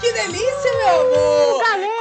que delícia, meu amor! Valeu!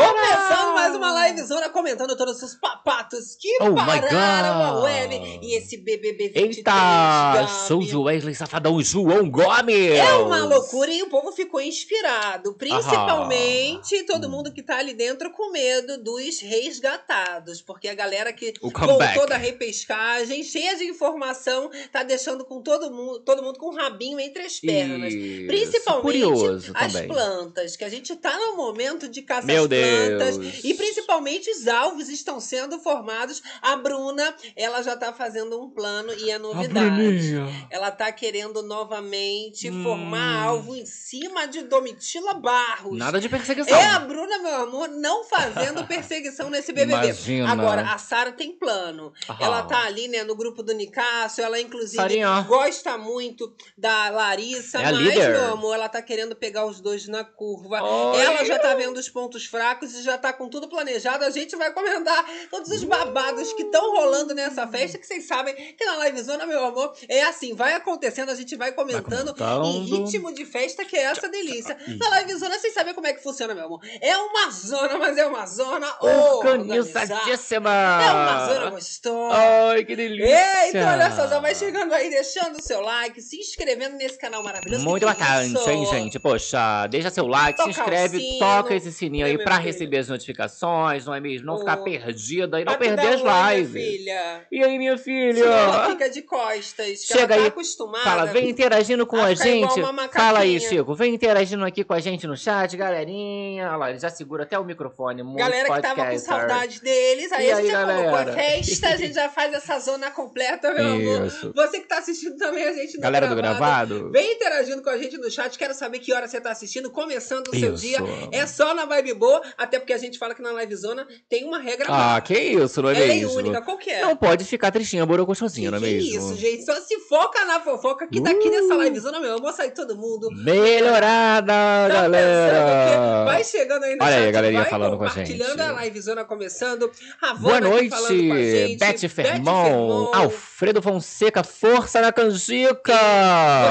livezona comentando todos os papatos que oh pararam a web e esse BBB 23. Eita, Souza Wesley Safadão e João Gomes! É uma loucura e o povo ficou inspirado, principalmente todo hum. mundo que tá ali dentro com medo dos resgatados, porque a galera que voltou da repescagem, cheia de informação, tá deixando com todo mundo, todo mundo com o rabinho entre as pernas. Isso, principalmente as também. plantas, que a gente tá no momento de caça às plantas e principalmente Principalmente os alvos estão sendo formados. A Bruna, ela já está fazendo um plano e é novidade. Ela está querendo novamente hum. formar alvo em cima de Domitila Barros. Nada de perseguição. É a Bruna, meu amor, não fazendo perseguição nesse BBB. Imagina. Agora, a Sara tem plano. Ah. Ela tá ali, né, no grupo do Nicásio. Ela, inclusive, Sarinha. gosta muito da Larissa. É mas, líder. meu amor, ela tá querendo pegar os dois na curva. Ela já tá vendo os pontos fracos e já tá com tudo planejado a gente vai comentar todos os babados que estão rolando nessa hum. festa, que vocês sabem que na livezona, meu amor, é assim, vai acontecendo, a gente vai comentando em ritmo de festa, que é essa delícia. Hum. Na livezona, vocês sabem como é que funciona, meu amor. É uma zona, mas é uma zona organizadíssima. É uma zona gostosa. Ai, que delícia. Eita, então, olha só, já vai chegando aí, deixando o seu like, se inscrevendo nesse canal maravilhoso. Muito bacana, hein, gente? Poxa, deixa seu like, se inscreve, toca esse sininho aí pra receber as notificações não é mesmo? Não ficar perdida e não perder as lives. filha. E aí, minha filha? Ela fica de costas, Chega ela tá aí, acostumada. Fala, vem interagindo com a, a gente. Fala aí, Chico, vem interagindo aqui com a gente no chat, galerinha. Olha lá, ele já segura até o microfone. Galera podcaster. que tava com saudade deles, aí, e a gente aí, já colocou a festa, a gente já faz essa zona completa, meu Isso. amor. Você que tá assistindo também a gente no Galera gravado. do gravado. Vem interagindo com a gente no chat, quero saber que hora você tá assistindo, começando o seu Isso. dia. É só na Vibe Boa, até porque a gente fala que na live Arizona tem uma regra. Ah, má. que isso, não é Ela é mesmo? É única, qual que é? Não pode ficar tristinha, borocochosinha, não é que mesmo? Que isso, gente. Só se foca na fofoca que uh, aqui nessa uh! livezona, meu, eu vou sair todo mundo. Melhorada, tá galera! Vai chegando aí no Olha chat, aí a galerinha falando com a gente. Compartilhando a livezona começando. A Boa noite, Beth Fermão, Alfredo Fonseca, força na canjica!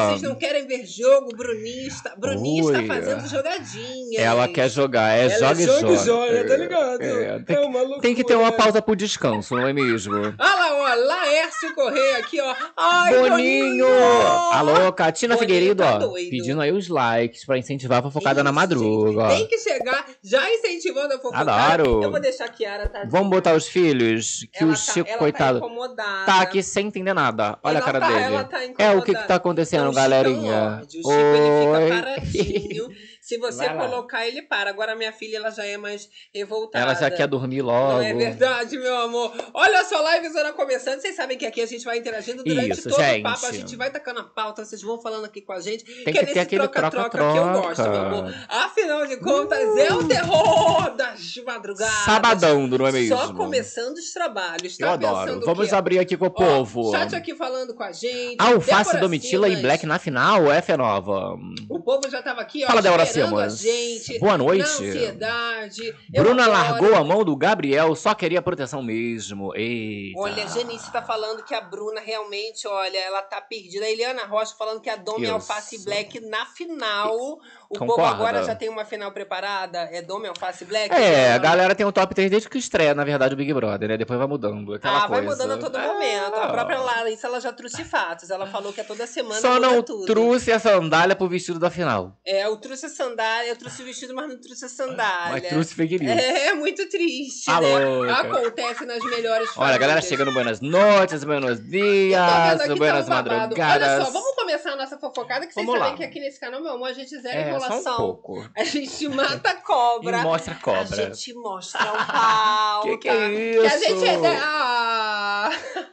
vocês não querem ver jogo, Bruninho está, Bruninho está fazendo jogadinha. Ela quer jogar, é joga é jogo joga. tá ligado? É, tem, é uma loucura. Tem que ter uma pausa pro descanso, não é mesmo? Olha lá, ó, Laércio Correia aqui, ó. Ai, Boninho! Boninho! Alô, Catina Figueiredo, tá ó. Doido. Pedindo aí os likes pra incentivar a fofocada Isso, na madruga. Gente, tem que chegar já incentivando a fofocada. Adoro. Eu vou deixar a Kiara, tá? Vamos botar os filhos? Que ela o tá- Chico, tá, coitado. Tá, tá aqui sem entender nada. Olha ela a cara tá, dele. Tá é o que que tá acontecendo, então, galerinha? O Chico, ele fica paradinho. Se você colocar, ele para. Agora minha filha ela já é mais revoltada. Ela já quer dormir logo. Não é verdade, meu amor. Olha só, live zona começando. Vocês sabem que aqui a gente vai interagindo durante Isso, todo gente. o papo. A gente vai tacando a pauta, vocês vão falando aqui com a gente. Tem que, que é ter aquele troca-troca que eu gosto, meu amor. Afinal de contas, uh. é o uh! terror das madrugadas. Sabadão, não é mesmo? Só começando os trabalhos. Tá eu adoro. Vamos abrir aqui com o oh, povo. Chat aqui falando com a gente. Alface, Domitila e Black na final, F é nova. O povo já tava aqui, ó. Fala, Débora semana. Gente, Boa noite. Ansiedade, Bruna largou a mão do Gabriel, só queria proteção mesmo. Eita. Olha, a Janice tá falando que a Bruna realmente, olha, ela tá perdida. A Eliana Rocha falando que a Domi Alface Black na final. O Concordo. povo agora já tem uma final preparada, é Dome, Alface Black. É, a galera tem um top 3 desde que estreia, na verdade, o Big Brother, né? Depois vai mudando aquela ah, coisa. vai mudando a todo momento momento. A é. própria Larissa, ela já trouxe fatos. Ela falou que é toda semana Só não tudo. trouxe a sandália pro vestido da final. É, eu trouxe a sandália, eu trouxe o vestido, mas não trouxe a sandália. Mas trouxe fake news. É, é muito triste, Alô, né? Acontece nas melhores Olha, a galera chegando buenas noites, buenos dias, buenas tá um madrugadas. Olha só, vamos começar a nossa fofocada, que vamos vocês lá. sabem que aqui nesse canal, meu amor, a gente zera é população. só um pouco. A gente mata cobra. e mostra cobra. A gente mostra o pau. que que tá? é isso? Que a gente é... Ah!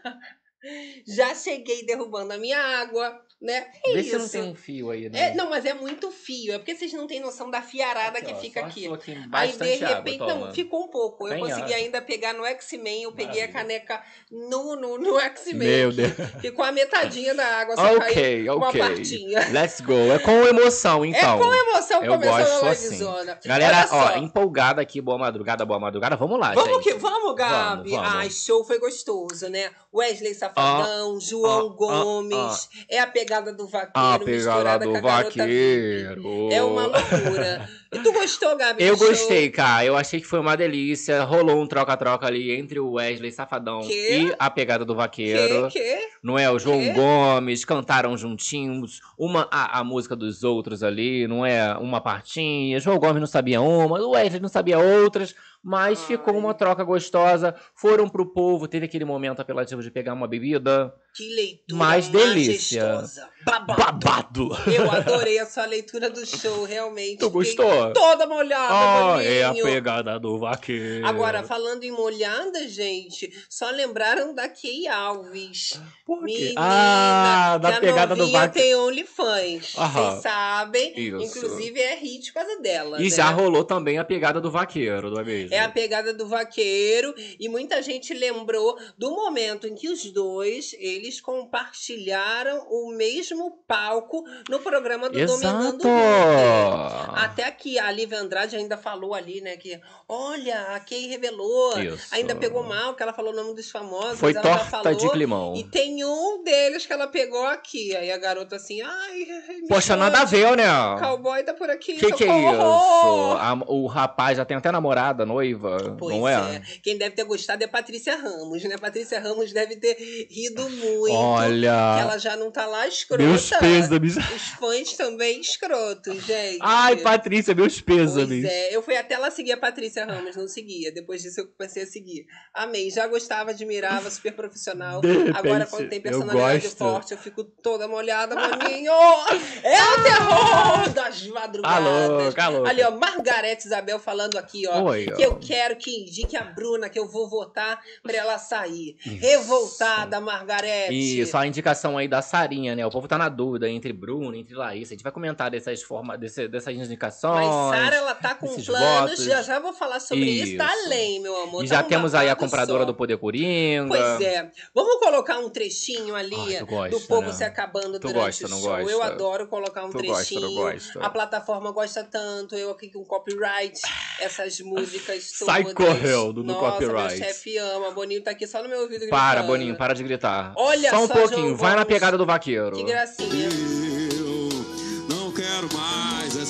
Já cheguei derrubando a minha água né? É Vê isso. se não tem um fio aí, né? É, não, mas é muito fio. É porque vocês não têm noção da fiarada aqui, que ó, fica aqui. aqui aí, tá de repente, água, não, ficou um pouco. Eu Bem consegui ainda pegar no X-Men. Eu peguei a caneca no, no, no X-Men. Meu Deus. Ficou a metadinha da água, só okay, caiu okay. uma partinha. Let's go. É com emoção, é então. É com emoção eu gosto a Assim. Galera, ó, empolgada aqui, boa madrugada, boa madrugada. Vamos lá, vamos gente. Que, vamos, Gabi. Vamos, vamos. Ai, show foi gostoso, né? Wesley Safadão, ah, João ah, Gomes. Ah, é a pegada pegada do ah, vaqueiro. A pegada do vaqueiro. É uma loucura. E tu gostou, Gabi? Eu gostei, cara. Eu achei que foi uma delícia. Rolou um troca-troca ali entre o Wesley Safadão que? e a pegada do vaqueiro. Que? que? Não é? O João que? Gomes cantaram juntinhos uma, a, a, música dos outros ali, não é? Uma partinha. João Gomes não sabia uma, o Wesley não sabia outras. Mas Ai. ficou uma troca gostosa. Foram pro povo, teve aquele momento apelativo de pegar uma bebida. Que leitura mais delícia. Babado. Babado. Eu adorei a sua leitura do show, realmente. Tu gostou? toda molhada, oh, É a pegada do vaqueiro. Agora, falando em molhada, gente, só lembraram da Key Alves. Por quê? Menina, ah, da pegada do vaqueiro. tem OnlyFans. Vocês sabem. Isso. Inclusive, é hit por causa dela. E né? já rolou também a pegada do vaqueiro, não é mesmo? É a pegada do vaqueiro. E muita gente lembrou do momento em que os dois, eles compartilharam o mesmo palco no programa do Exato. Dominando Mundo. Até aqui a Lívia Andrade ainda falou ali, né? Que olha, a Kay revelou. Isso. Ainda pegou mal, que ela falou o nome dos famosos. Foi torta falou, de limão. E tem um deles que ela pegou aqui. Aí a garota assim, ai. Poxa, nada a ver, né? Cowboy tá por aqui. Que que é isso? o rapaz já tem até namorada, noiva. Pois não é? é? Quem deve ter gostado é Patrícia Ramos, né? Patrícia Ramos deve ter rido muito. Olha. Que ela já não tá lá escrota. Meus pesos, Os fãs também escrotos, gente. Ai, Patrícia, meu meus pêsames. Pois é, eu fui até lá seguir a Patrícia Ramos, não seguia. Depois disso eu comecei a seguir. Amei, já gostava, admirava, super profissional. Repente, Agora quando tem personalidade eu forte, eu fico toda molhada, maninho. É o terror das madrugadas. Alô, alô. Ali, ó, Margarete Isabel falando aqui, ó, Oi, que ó. eu quero que indique a Bruna, que eu vou votar pra ela sair. Isso. Revoltada, Margarete. Isso, a indicação aí da Sarinha, né? O povo tá na dúvida entre Bruna, entre Larissa. A gente vai comentar dessas formas, dessas indicações. Sara, ela tá com planos. Votos. Já já vou falar sobre isso. Tá isso. Tá além, meu amor. E tá já um temos aí a compradora só. do Poder Coringa. Pois é. Vamos colocar um trechinho ali ah, gosta, do povo né? se acabando durante gosta, o show. Eu adoro colocar um tu trechinho. Gosta, a plataforma gosta tanto. Eu aqui com copyright. Essas músicas todas. Sai correndo no Nossa, copyright. Meu chefe ama. Boninho tá aqui só no meu ouvido gritando. Para, Boninho, para de gritar. Olha só. Só um pouquinho. Vai na pegada do vaqueiro. Que gracinha.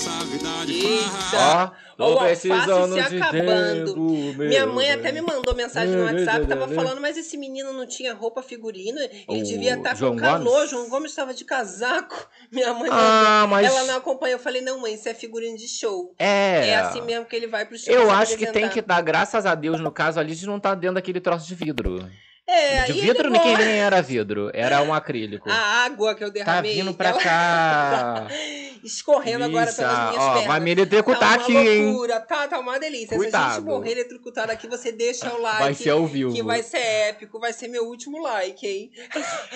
Eita, vida Ó, precisando se acabando. Minha mãe até me mandou mensagem no WhatsApp, tava né, né, né, falando, mas esse menino não tinha roupa figurino, ele devia estar tá João com calor, Gomes? João Gomes estava de casaco. Minha mãe ah, Mas... Ela não acompanha, eu falei, não mãe, isso é figurino de show. É. É assim mesmo que ele vai pro show. Eu acho que tem que dar, graças a Deus, no caso ali, de não estar tá dentro daquele troço de vidro. É, de vidro ninguém nem era vidro, era um acrílico. A água que eu tá derramei. Tá vindo pra ela... cá. Escorrendo Isso, agora pelas minhas ó, pernas. Vai me tá eletrocutar tá aqui, loucura. hein? Tá, tá uma delícia. Cuidado. Se a gente morrer eletrocutado aqui, você deixa o like. Vai ser ao vivo. Que vai ser épico, vai ser meu último like, hein?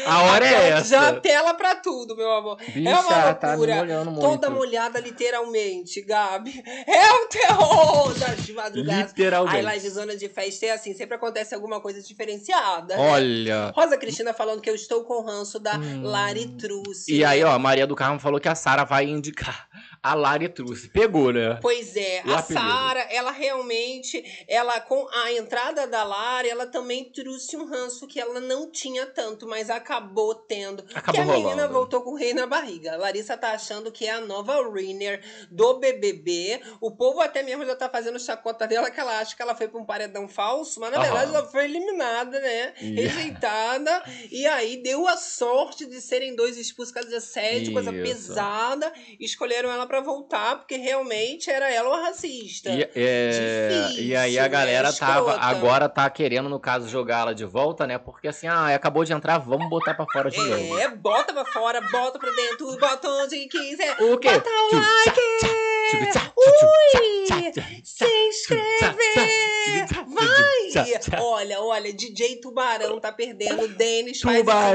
A hora é essa. Já tela pra tudo, meu amor. É Bicha, é uma tá loucura. Tá molhando muito. Toda molhada, literalmente, Gabi. É o terror das madrugadas. Literalmente. Aí, zona de festa é assim, sempre acontece alguma coisa diferenciada. Olha. Rosa Cristina falando que eu estou com ranço da hum. Lari Truce. E aí, ó, a Maria do Carmo falou que a Sara vai indicar a Lari trouxe. Pegou, né? Pois é, a Sara, ela realmente, ela com a entrada da Lari, ela também trouxe um ranço que ela não tinha tanto, mas acabou tendo. Acabou que a rolando. menina voltou com o rei na barriga. A Larissa tá achando que é a nova Rainer do BBB. O povo até mesmo já tá fazendo chacota dela, que ela acha que ela foi pra um paredão falso, mas na Aham. verdade ela foi eliminada, né? Yeah. Rejeitada. E aí deu a sorte de serem dois expulsos, com 17, coisa pesada. Escolheram ela para voltar, porque realmente era ela o racista. E, é... Difícil, e aí a né? galera né? tava, agora tá querendo, no caso, jogá-la de volta, né? Porque assim, ah, acabou de entrar, vamos botar pra fora de é, novo. É, bota pra fora, bota pra dentro, bota onde quiser. O quê? Bota o like! Ui! Se inscreve! Vai! Olha, olha, DJ Tubarão tá perdendo. Denis Tubarão.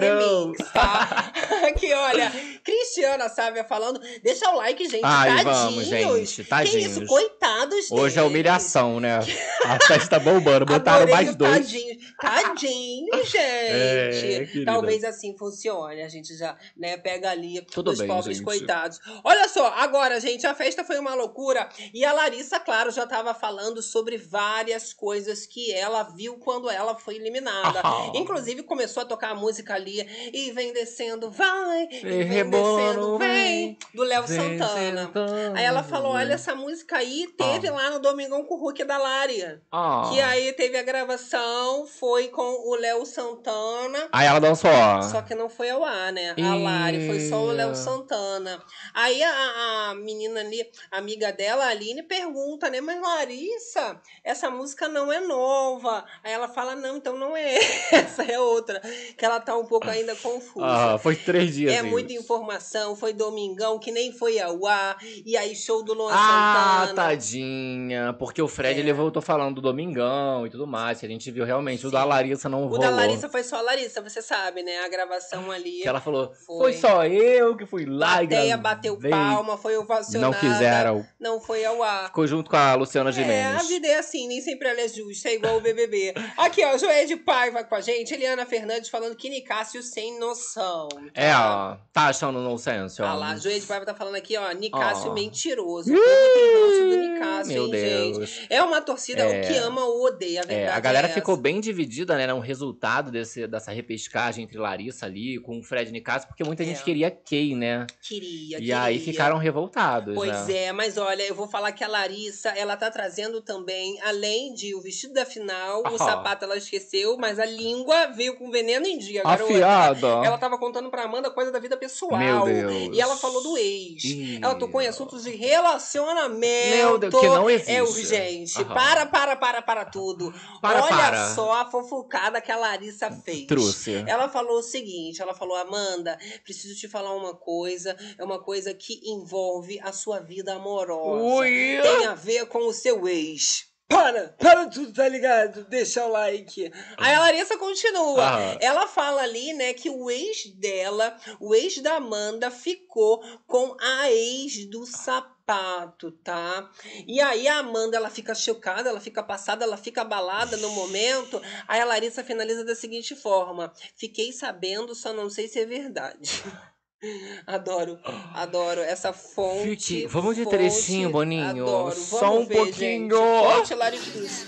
esse remix, tá? Aqui, olha, Cristiana Sávia falando. Deixa o like, gente. Ai, tadinhos. vamos, gente. Tadinhos. Que isso, coitados deles. Hoje é humilhação, né? A festa bombando. Botaram Adorei mais dois. Tadinhos. Tadinhos, gente. É, Talvez assim funcione. A gente já, né, pega ali Tudo os bem, pobres gente. coitados. Olha só, agora, gente, a festa foi uma loucura. E a Larissa, claro, já estava falando sobre várias coisas que ela viu quando ela foi eliminada. Ah. Inclusive, começou a tocar a música ali e vem descendo, vai, e vem Rebolo, descendo, vem, do Léo Santana. Aí ela falou: olha, essa música aí teve ah. lá no Domingão com o Hulk da Lari. Ah. Que aí teve a gravação, foi com o Léo Santana. Aí ela dançou. Só que não foi ao ar, né? E... A Lari, foi só o Léo Santana. Aí a, a menina ali, amiga dela, a Aline, pergunta, né? Mas Larissa, essa música não é nova. Aí ela fala, não, então não é essa, é outra. Que ela tá um pouco ainda confusa. Ah, foi três dias. É ainda. muita informação, foi Domingão, que nem foi ao ar, e aí show do Luan ah, Santana. Ah, tadinha, porque o Fred, é. ele voltou falando do Domingão e tudo mais, a gente viu realmente, Sim. o da Larissa não o rolou. O da Larissa foi só a Larissa, você sabe, né? A gravação ali. Que ela falou, foi, foi só eu que fui lá a e gravei. bateu palma, foi ovacionada. Não quiseram Carol. Não foi ao ar. Ficou junto com a Luciana Gimenez. É, a vida é assim, nem sempre ela é justa, é igual o BBB. Aqui, ó, Joé de Paiva com a gente, Eliana Fernandes falando que Nicásio sem noção. Tá? É, ó, tá achando nonsense, ó. Ah lá, Joé de Paiva tá falando aqui, ó, Nicásio mentiroso. Como é tem do Nicásio, Meu hein, Deus. gente? É uma torcida é. que ama ou odeia, a é, verdade é, A galera é ficou bem dividida, né, era né, um resultado desse, dessa repescagem entre Larissa ali com o Fred Nicásio, porque muita é. gente queria Kay, né? Queria, E queria. aí ficaram revoltados, Pois né? é, mas olha, eu vou falar que a Larissa, ela tá trazendo também, além de o vestido da final, ah. o sapato ela esqueceu, mas a língua veio com veneno em dia, garota. Afiada. Ela tava contando pra Amanda coisa da vida pessoal. Meu Deus. E ela falou do ex. Ih. Ela tocou em assuntos de relacionamento. Meu Deus, que não é existe. É urgente. Aham. Para, para, para, para tudo. Para, olha para. só a fofocada que a Larissa fez. Trouxe. Ela falou o seguinte, ela falou, Amanda, preciso te falar uma coisa, é uma coisa que envolve a sua vida amorosa Ui. tem a ver com o seu ex. Para, para tudo, tá ligado? Deixa o like. Aí a Larissa continua. Ah. Ela fala ali, né, que o ex dela, o ex da Amanda, ficou com a ex do sapato tá? E aí a Amanda, ela fica chocada, ela fica passada, ela fica abalada no momento. Aí a Larissa finaliza da seguinte forma: Fiquei sabendo, só não sei se é verdade. Adoro, adoro essa fonte. Fique, vamos de fonte, trechinho, Boninho. Adoro. Só vamos um ver, pouquinho. Gente. Fonte Laricruz.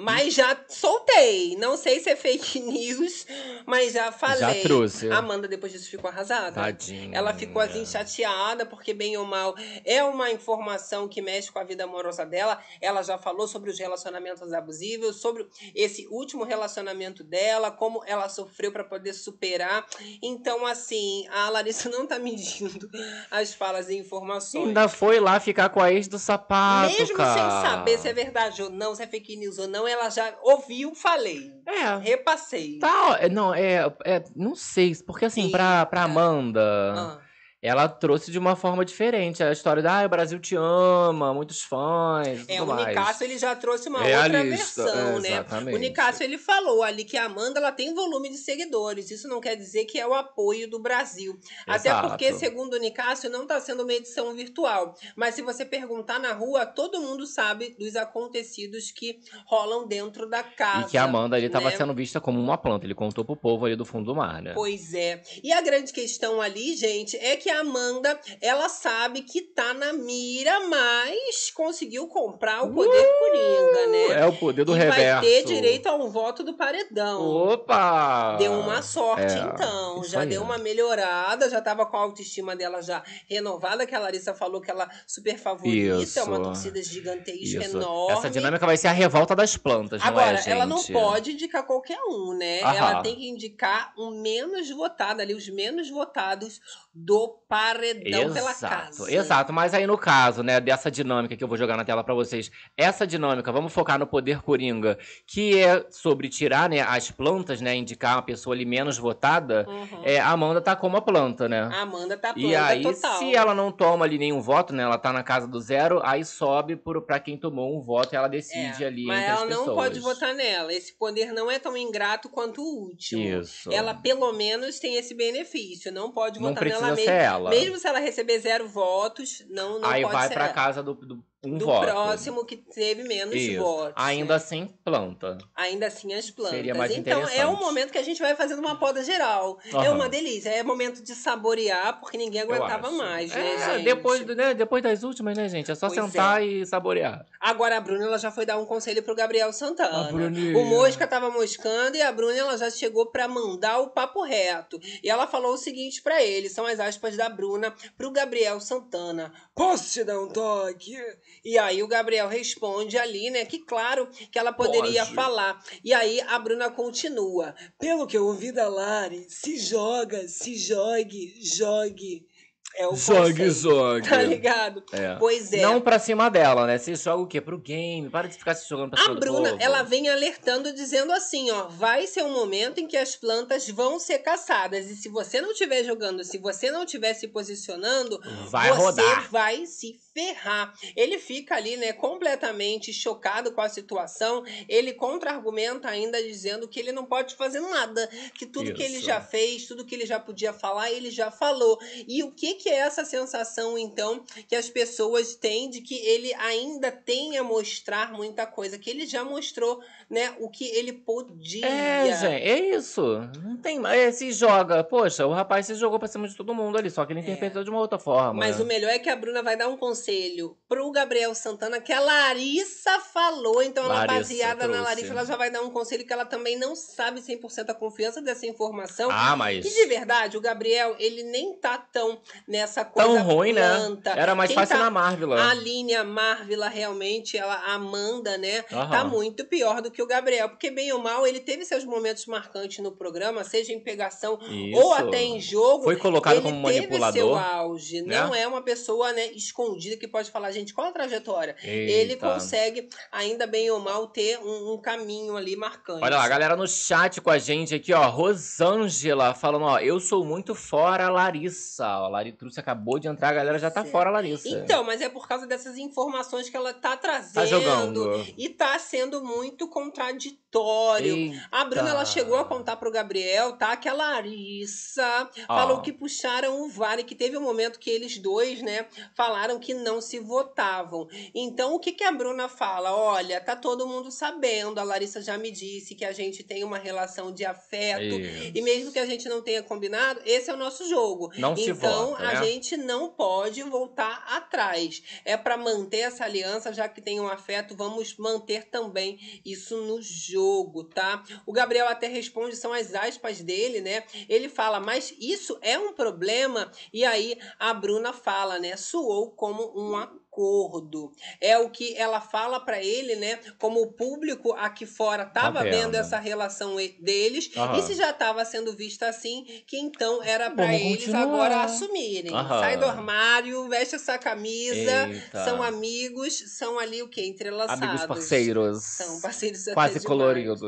Mas já soltei. Não sei se é fake news, mas já falei. Já trouxe. É. Amanda depois disso ficou arrasada. Tadinha. Ela ficou assim chateada, porque bem ou mal é uma informação que mexe com a vida amorosa dela. Ela já falou sobre os relacionamentos abusivos, sobre esse último relacionamento dela, como ela sofreu para poder superar. Então, assim, a Larissa não tá medindo as falas e informações. Ainda foi lá ficar com a ex do sapato. Mesmo cara. sem saber se é verdade ou não, se é fake news ou não, ela já ouviu, falei. É. Repassei. Tá, é, não, é, é não sei, porque assim, pra, pra tá. Amanda. Ah ela trouxe de uma forma diferente. A história da ah, o Brasil te ama, muitos fãs. É, o Nicasso ele já trouxe uma Realista, outra versão, é, né? O Nicasso ele falou ali que a Amanda ela tem volume de seguidores. Isso não quer dizer que é o apoio do Brasil. Exato. Até porque, segundo o Nicasso, não está sendo uma edição virtual. Mas se você perguntar na rua, todo mundo sabe dos acontecidos que rolam dentro da casa. E que a Amanda ali estava né? sendo vista como uma planta. Ele contou pro povo ali do fundo do mar, né? Pois é. E a grande questão ali, gente, é que a Amanda, ela sabe que tá na mira, mas conseguiu comprar o poder uh, Coringa, né? É o poder do e reverso. vai ter direito a um voto do paredão. Opa! Deu uma sorte, é, então. Já deu uma melhorada, já tava com a autoestima dela já renovada, que a Larissa falou que ela super favorita, isso. é uma torcida gigantesca, isso. enorme. Essa dinâmica vai ser a revolta das plantas, Agora, não é, gente? ela não pode indicar qualquer um, né? Aham. Ela tem que indicar um menos votado ali, os menos votados do paredão exato, pela casa. Exato, mas aí no caso, né, dessa dinâmica que eu vou jogar na tela para vocês, essa dinâmica, vamos focar no poder coringa, que é sobre tirar, né, as plantas, né, indicar uma pessoa ali menos votada, uhum. é, a Amanda tá como a planta, né? A Amanda tá planta E aí, total. se ela não toma ali nenhum voto, né, ela tá na casa do zero, aí sobe pro, pra quem tomou um voto e ela decide é, ali mas ela não pode votar nela, esse poder não é tão ingrato quanto o último. Isso. Ela, pelo menos, tem esse benefício, não pode não votar nela mesmo. Ela ela. Mesmo se ela receber zero votos, não, não Aí vai para casa do, do, um do voto. próximo que teve menos Isso. votos. Ainda né? assim, planta. Ainda assim, as plantas. Seria mais então, é um momento que a gente vai fazendo uma poda geral. Uhum. É uma delícia. É momento de saborear, porque ninguém aguentava mais, é, né, é, gente? Depois, né, depois das últimas, né, gente? É só pois sentar é. e saborear. Agora, a Bruna ela já foi dar um conselho pro Gabriel Santana. O Mosca tava moscando e a Bruna ela já chegou para mandar o papo reto. E ela falou o seguinte para ele. São as aspas da Bruna pro Gabriel Santana. Posso te dar um toque? E aí o Gabriel responde ali, né? Que claro que ela poderia Pode. falar. E aí a Bruna continua. Pelo que eu ouvi da Lari, se joga, se jogue, jogue. É o jogue, jogue. Tá ligado? É. Pois é. Não pra cima dela, né? Você joga o quê? Pro game. Para de ficar se jogando pra cima A Bruna, ela vem alertando, dizendo assim, ó. Vai ser um momento em que as plantas vão ser caçadas. E se você não estiver jogando, se você não estiver se posicionando... Vai você rodar. vai se ferrar. Ele fica ali, né, completamente chocado com a situação. Ele contra-argumenta ainda dizendo que ele não pode fazer nada, que tudo Isso. que ele já fez, tudo que ele já podia falar, ele já falou. E o que que é essa sensação então que as pessoas têm de que ele ainda tem a mostrar muita coisa, que ele já mostrou né, o que ele podia. É, gente, é isso. Não tem é, Se joga. Poxa, o rapaz se jogou pra cima de todo mundo ali, só que ele é. interpretou é. de uma outra forma. Mas o melhor é que a Bruna vai dar um conselho pro Gabriel Santana, que a Larissa falou. Então, ela Larissa, baseada trouxe. na Larissa, ela já vai dar um conselho que ela também não sabe 100% a confiança dessa informação. Ah, mas. E de verdade, o Gabriel, ele nem tá tão nessa coisa. Tão ruim, né? planta. né? Era mais Quem fácil tá... na Marvel. A linha Marvel, realmente, ela, a Amanda, né? Tá muito pior do que o Gabriel, porque bem ou mal, ele teve seus momentos marcantes no programa, seja em pegação Isso. ou até em jogo. Foi colocado ele como teve manipulador. seu auge. Né? Não é uma pessoa né, escondida que pode falar, gente, qual a trajetória? Eita. Ele consegue, ainda bem ou mal, ter um, um, caminho ali marcante. Olha lá, galera no chat com a gente aqui, ó. Rosângela falando, ó, eu sou muito fora, Larissa. Ó, Laritrúcia acabou de entrar, a galera já tá certo. fora, Larissa. Então, mas é por causa dessas informações que ela tá trazendo. Tá jogando. E tá sendo muito com contraditório. Eita. A Bruna ela chegou a contar pro Gabriel, tá? Que a Larissa falou que puxaram o vale, que teve um momento que eles dois, né, falaram que não se votavam. Então, o que que a Bruna fala? Olha, tá todo mundo sabendo, a Larissa já me disse que a gente tem uma relação de afeto Isso. e mesmo que a gente não tenha combinado, esse é o nosso jogo. Não então, se vota, a né? gente não pode voltar atrás. É para manter essa aliança, já que tem um afeto, vamos manter também isso no jogo, tá? O Gabriel até responde, são as aspas dele, né? Ele fala, mas isso é um problema? E aí a Bruna fala, né? Suou como uma acordo. É o que ela fala para ele, né? Como o público aqui fora estava tá vendo essa relação deles Aham. e se já estava sendo vista assim, que então era tá para eles continuar. agora assumirem. Aham. Sai do armário, veste essa camisa, Eita. são amigos, são ali o que entrelaçados. Amigos parceiros. São parceiros quase coloridos.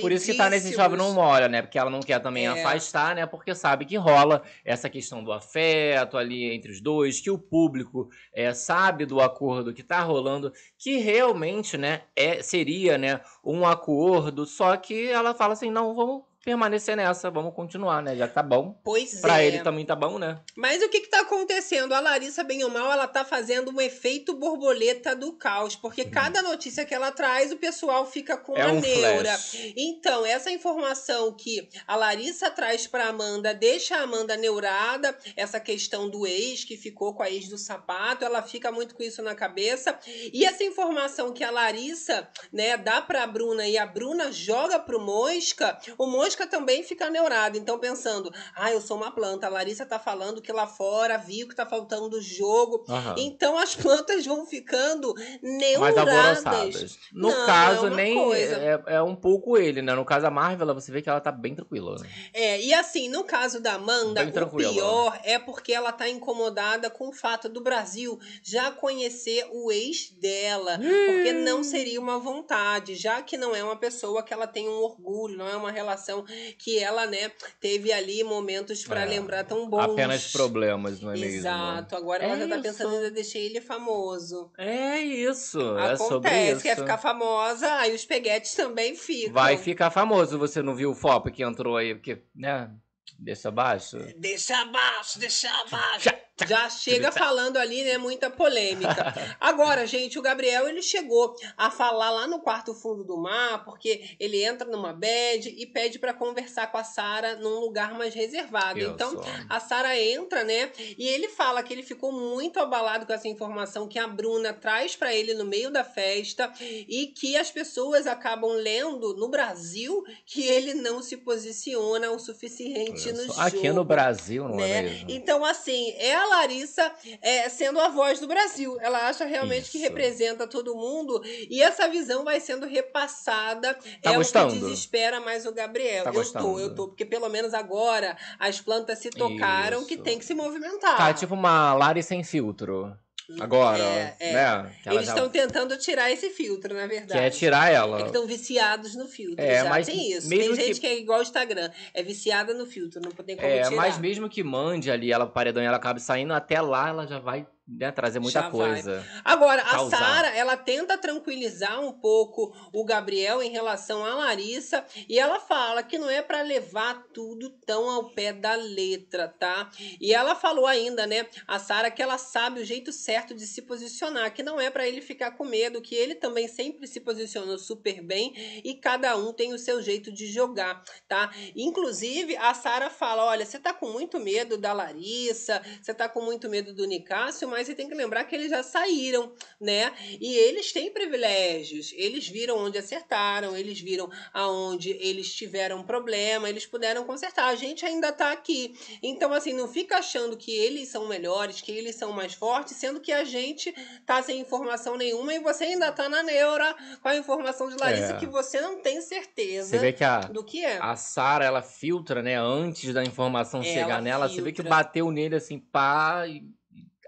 Por isso que tá nesse jovem não mora, né? Porque ela não quer também é. afastar, né? Porque sabe que rola essa questão do afeto ali entre os dois, que o público é, sabe sabe do acordo que está rolando, que realmente né, é, seria né, um acordo, só que ela fala assim: não, vamos permanecer nessa, vamos continuar, né? Já tá bom. Pois pra é. Pra ele também tá bom, né? Mas o que que tá acontecendo? A Larissa, bem ou mal, ela tá fazendo um efeito borboleta do caos, porque uhum. cada notícia que ela traz, o pessoal fica com é a um neura. Flash. Então, essa informação que a Larissa traz pra Amanda, deixa a Amanda neurada, essa questão do ex, que ficou com a ex do sapato, ela fica muito com isso na cabeça. E essa informação que a Larissa, né, dá pra Bruna e a Bruna joga pro Mosca, o Mosca lógica também fica neurada. Então, pensando, ah, eu sou uma planta, a Larissa tá falando que lá fora viu que tá faltando jogo. Então, as plantas vão ficando neuradas. No Não, caso, é nem é, é, um pouco ele, né? No caso, a Marvel, você vê que ela tá bem tranquila, né? É, e assim, no caso da Amanda, bem o né? pior é porque ela tá incomodada com o fato do Brasil já conhecer o ex dela. Porque não seria uma vontade, já que não é uma pessoa que ela tem um orgulho, não é uma relação que ela, né, teve ali momentos para é, lembrar tão bons. Apenas problemas, não é mesmo? Exato. Agora é ela já tá pensando, em deixei ele famoso. É isso. Acontece, é sobre isso. quer ficar famosa, aí os peguetes também ficam. Vai ficar famoso, você não viu o FOP que entrou aí, porque, né? Deixa abaixo. Deixa abaixo, deixa abaixo. já chega falando ali, né, muita polêmica. Agora, gente, o Gabriel ele chegou a falar lá no quarto fundo do mar, porque ele entra numa bed e pede para conversar com a Sara num lugar mais reservado. Eu então, sou. a Sara entra, né, e ele fala que ele ficou muito abalado com essa informação que a Bruna traz para ele no meio da festa e que as pessoas acabam lendo no Brasil que ele não se posiciona o suficiente no jogo. Aqui no Brasil, não é né? é mesmo? Então, assim, é Larissa é, sendo a voz do Brasil. Ela acha realmente Isso. que representa todo mundo e essa visão vai sendo repassada. Tá é gostando. o que desespera mais o Gabriel. Tá eu gostando. tô, eu tô, porque pelo menos agora as plantas se tocaram Isso. que tem que se movimentar. Tá tipo uma Larissa sem filtro. Agora, é, é. né? Eles estão já... tentando tirar esse filtro, na verdade. Quer é tirar ela. É estão viciados no filtro. É, já. mas tem isso. tem gente que... é igual ao Instagram, é viciada no filtro, não tem como é, tirar. Mas mesmo que mande ali ela paredão e ela acabe saindo, até lá ela já vai né, trazer muita Já coisa. Vai. Agora, a Sara, ela tenta tranquilizar um pouco o Gabriel em relação à Larissa e ela fala que não é para levar tudo tão ao pé da letra, tá? E ela falou ainda, né, a Sara que ela sabe o jeito certo de se posicionar, que não é para ele ficar com medo, que ele também sempre se posicionou super bem e cada um tem o seu jeito de jogar, tá? Inclusive, a Sara fala: "Olha, você tá com muito medo da Larissa, você tá com muito medo do Nicásio, mas você tem que lembrar que eles já saíram, né? E eles têm privilégios, eles viram onde acertaram, eles viram aonde eles tiveram problema, eles puderam consertar. A gente ainda tá aqui. Então, assim, não fica achando que eles são melhores, que eles são mais fortes, sendo que a gente tá sem informação nenhuma e você ainda tá na neura com a informação de Larissa é. que você não tem certeza você vê que a, do que é. A Sara, ela filtra, né, antes da informação chegar nela, filtra. você vê que bateu nele assim, pá, e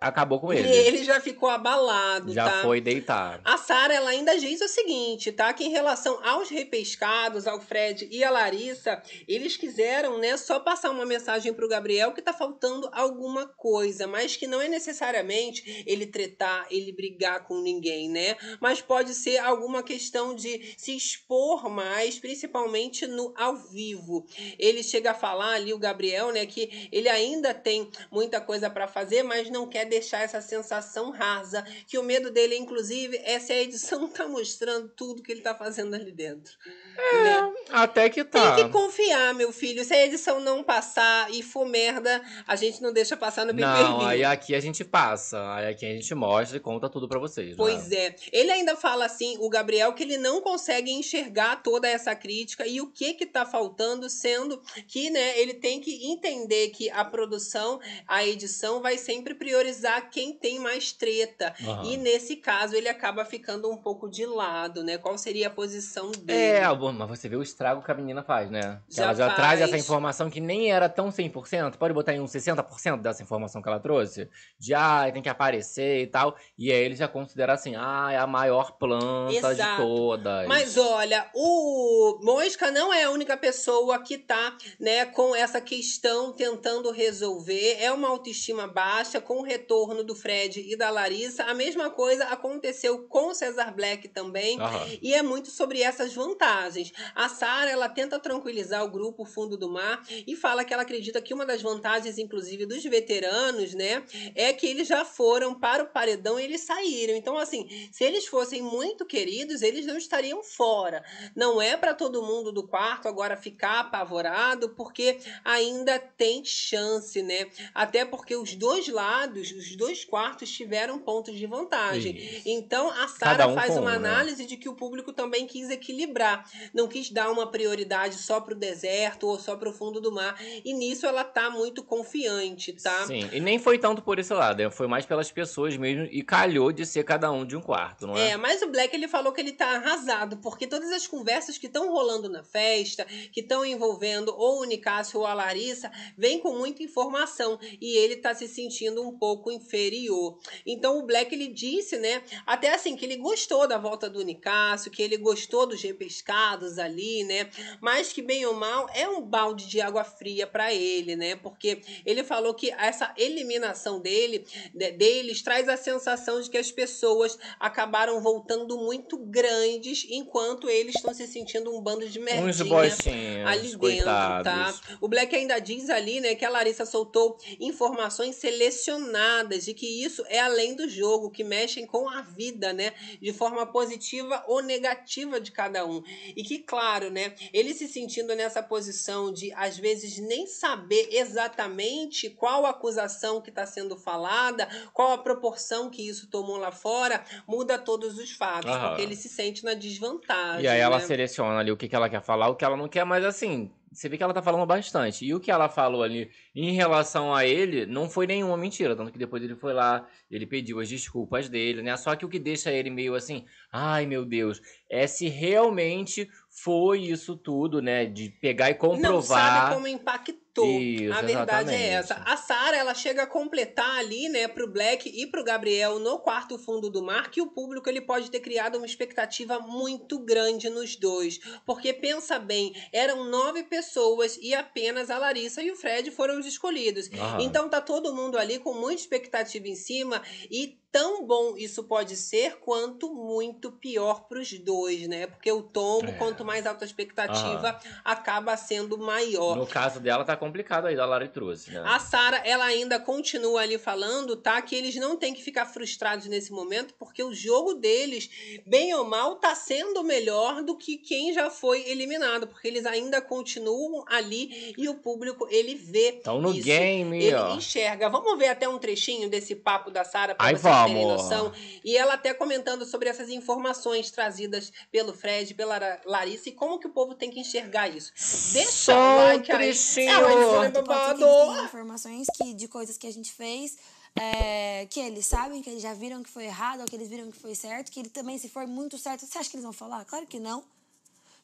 acabou com ele. E ele já ficou abalado, já tá? foi deitar. A Sara ela ainda diz o seguinte, tá? Que em relação aos repescados, ao Fred e a Larissa, eles quiseram, né, só passar uma mensagem pro Gabriel que tá faltando alguma coisa, mas que não é necessariamente ele tretar, ele brigar com ninguém, né? Mas pode ser alguma questão de se expor mais, principalmente no ao vivo. Ele chega a falar ali o Gabriel, né, que ele ainda tem muita coisa para fazer, mas não quer deixar essa sensação rasa, que o medo dele, inclusive, essa se é a edição tá mostrando tudo que ele tá fazendo ali dentro. É, né? até que tá. Tem que confiar, meu filho. Se a edição não passar e for merda, a gente não deixa passar no Big Não, aí aqui a gente passa, aí aqui a gente mostra e conta tudo para vocês. Né? Pois é. Ele ainda fala assim, o Gabriel, que ele não consegue enxergar toda essa crítica e o que que tá faltando, sendo que, né, ele tem que entender que a produção, a edição vai sempre priorizar quem tem mais treta. Uhum. E nesse caso ele acaba ficando um pouco de lado, né? Qual seria a posição dele? É, mas você vê o estrago que a menina faz, né? Já ela já faz. traz essa informação que nem era tão 100%, pode botar em uns 60% dessa informação que ela trouxe, de ah, tem que aparecer e tal. E aí ele já considera assim, ah, é a maior planta Exato. de todas. Mas olha, o Mosca não é a única pessoa que tá, né, com essa questão tentando resolver, é uma autoestima baixa com retorno retorno do Fred e da Larissa. A mesma coisa aconteceu com o Cesar Black também. Aham. E é muito sobre essas vantagens. A Sarah, ela tenta tranquilizar o grupo Fundo do Mar e fala que ela acredita que uma das vantagens, inclusive, dos veteranos, né, é que eles já foram para o paredão e eles saíram. Então, assim, se eles fossem muito queridos, eles não estariam fora. Não é para todo mundo do quarto agora ficar apavorado, porque ainda tem chance, né? Até porque os dois lados os dois quartos tiveram pontos de vantagem. Isso. Então a Sara um faz uma um, né? análise né? de que o público também quis equilibrar, não quis dar uma prioridade só para o deserto ou só para o fundo do mar. E nisso ela tá muito confiante, tá? Sim, e nem foi tanto por esse lado, né? foi mais pelas pessoas mesmo e calhou de ser cada um de um quarto, não é? É, mas o Black ele falou que ele tá arrasado, porque todas as conversas que estão rolando na festa, que estão envolvendo ou o Nicásio ou a Larissa, vem com muita informação e ele tá se sentindo um pouco pouco inferior. Então o Black ele disse, né, até assim que ele gostou da volta do Nicasio, que ele gostou dos repescados ali, né, mas que bem ou mal é um balde de água fria para ele, né, porque ele falou que essa eliminação dele, de, deles traz a sensação de que as pessoas acabaram voltando muito grandes, enquanto eles estão se sentindo um bando de merdinha Uns boicinhos, ali dentro, tá? coitados. tá? O Black ainda diz ali, né, que a Larissa soltou informações selecionadas de e que isso é além do jogo, que mexem com a vida, né, de forma positiva ou negativa de cada um. E que, claro, né, ele se sentindo nessa posição de às vezes nem saber exatamente qual acusação que está sendo falada, qual a proporção que isso tomou lá fora, muda todos os fatos, Aham. porque ele se sente na desvantagem. E aí ela né? seleciona ali o que, que ela quer falar, o que ela não quer, mas assim, você vê que ela tá falando bastante. E o que ela falou ali em relação a ele não foi nenhuma mentira. Tanto que depois ele foi lá, ele pediu as desculpas dele, né? Só que o que deixa ele meio assim, ai meu Deus, é se realmente foi isso tudo, né? De pegar e comprovar. Não sabe como impactou. Isso, a verdade é exatamente. é essa. A Sara, ela chega a completar ali, né, pro Black e pro Gabriel no quarto fundo do mar, que o público ele pode ter criado uma expectativa muito grande nos dois. Porque pensa bem, eram nove pessoas e apenas a Larissa e o Fred foram os escolhidos. Aham. Então tá todo mundo ali com muita expectativa em cima e tão bom isso pode ser quanto muito pior para os dois, né? Porque o tombo, é. quanto mais alta a expectativa, uhum. acaba sendo maior. No caso dela, tá complicado aí da Lara Truzzi, né? A Sara, ela ainda continua ali falando, tá? Que eles não têm que ficar frustrados nesse momento, porque o jogo deles, bem ou mal, tá sendo melhor do que quem já foi eliminado, porque eles ainda continuam ali e o público, ele vê. Estão no isso. game, ele ó. enxerga. Vamos ver até um trechinho desse papo da Sara aí vocês terem noção. E ela até comentando sobre essas informações trazidas pelo Fred, pela Larissa, e como que o povo tem que enxergar isso. Deixa Só o like aí. É, é Informações que, de coisas que a gente fez. É, que eles sabem, que eles já viram que foi errado, ou que eles viram que foi certo, que ele também, se for muito certo, você acha que eles vão falar? Claro que não.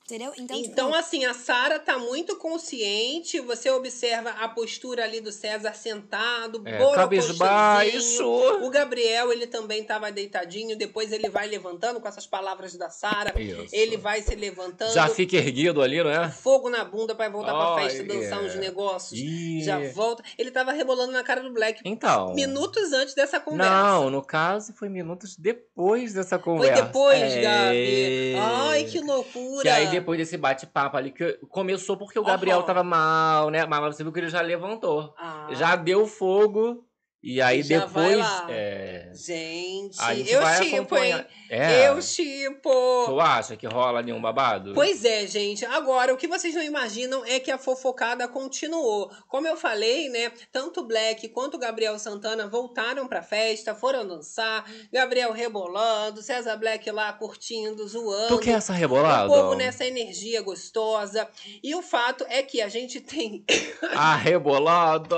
Entendeu? Então, tipo, então tipo... assim, a Sara tá muito consciente, você observa a postura ali do César sentado, é, cabisbaixo. O Gabriel, ele também tava deitadinho, depois ele vai levantando com essas palavras da Sara. Ele vai se levantando. Já fica erguido ali, não é? Fogo na bunda para voltar oh, pra festa, dançar yeah. uns negócios. Yeah. Já volta. Ele tava rebolando na cara do Black. Então. Minutos antes dessa conversa. Não, no caso foi minutos depois dessa conversa. Foi depois, é... Gabi. Ai, que loucura. Que aí é. depois desse bate-papo ali, que começou porque o Gabriel uhum. tava mal, né? Mas você viu que ele já levantou. Ah. Já deu fogo e aí Já depois. É... Gente, eu tipo, hein? É. Eu tipo. Tu acha que rola nenhum babado? Pois é, gente. Agora, o que vocês não imaginam é que a fofocada continuou. Como eu falei, né? Tanto Black quanto Gabriel Santana voltaram pra festa, foram dançar. Gabriel rebolando, César Black lá curtindo, zoando. Tu quer essa rebolada? Um pouco nessa energia gostosa. E o fato é que a gente tem. a rebolada!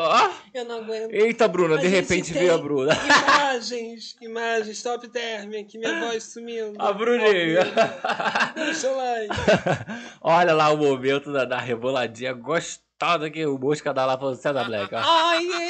Eu não aguento. Eita, Bruna, de repente veio a Bruna. Imagens, imagens, top term, que minha voz sumindo. A Bruninha. Deixa o like. Olha lá o momento da, da reboladinha gostosa que o Mosca dá lá você, César Black. Ai, é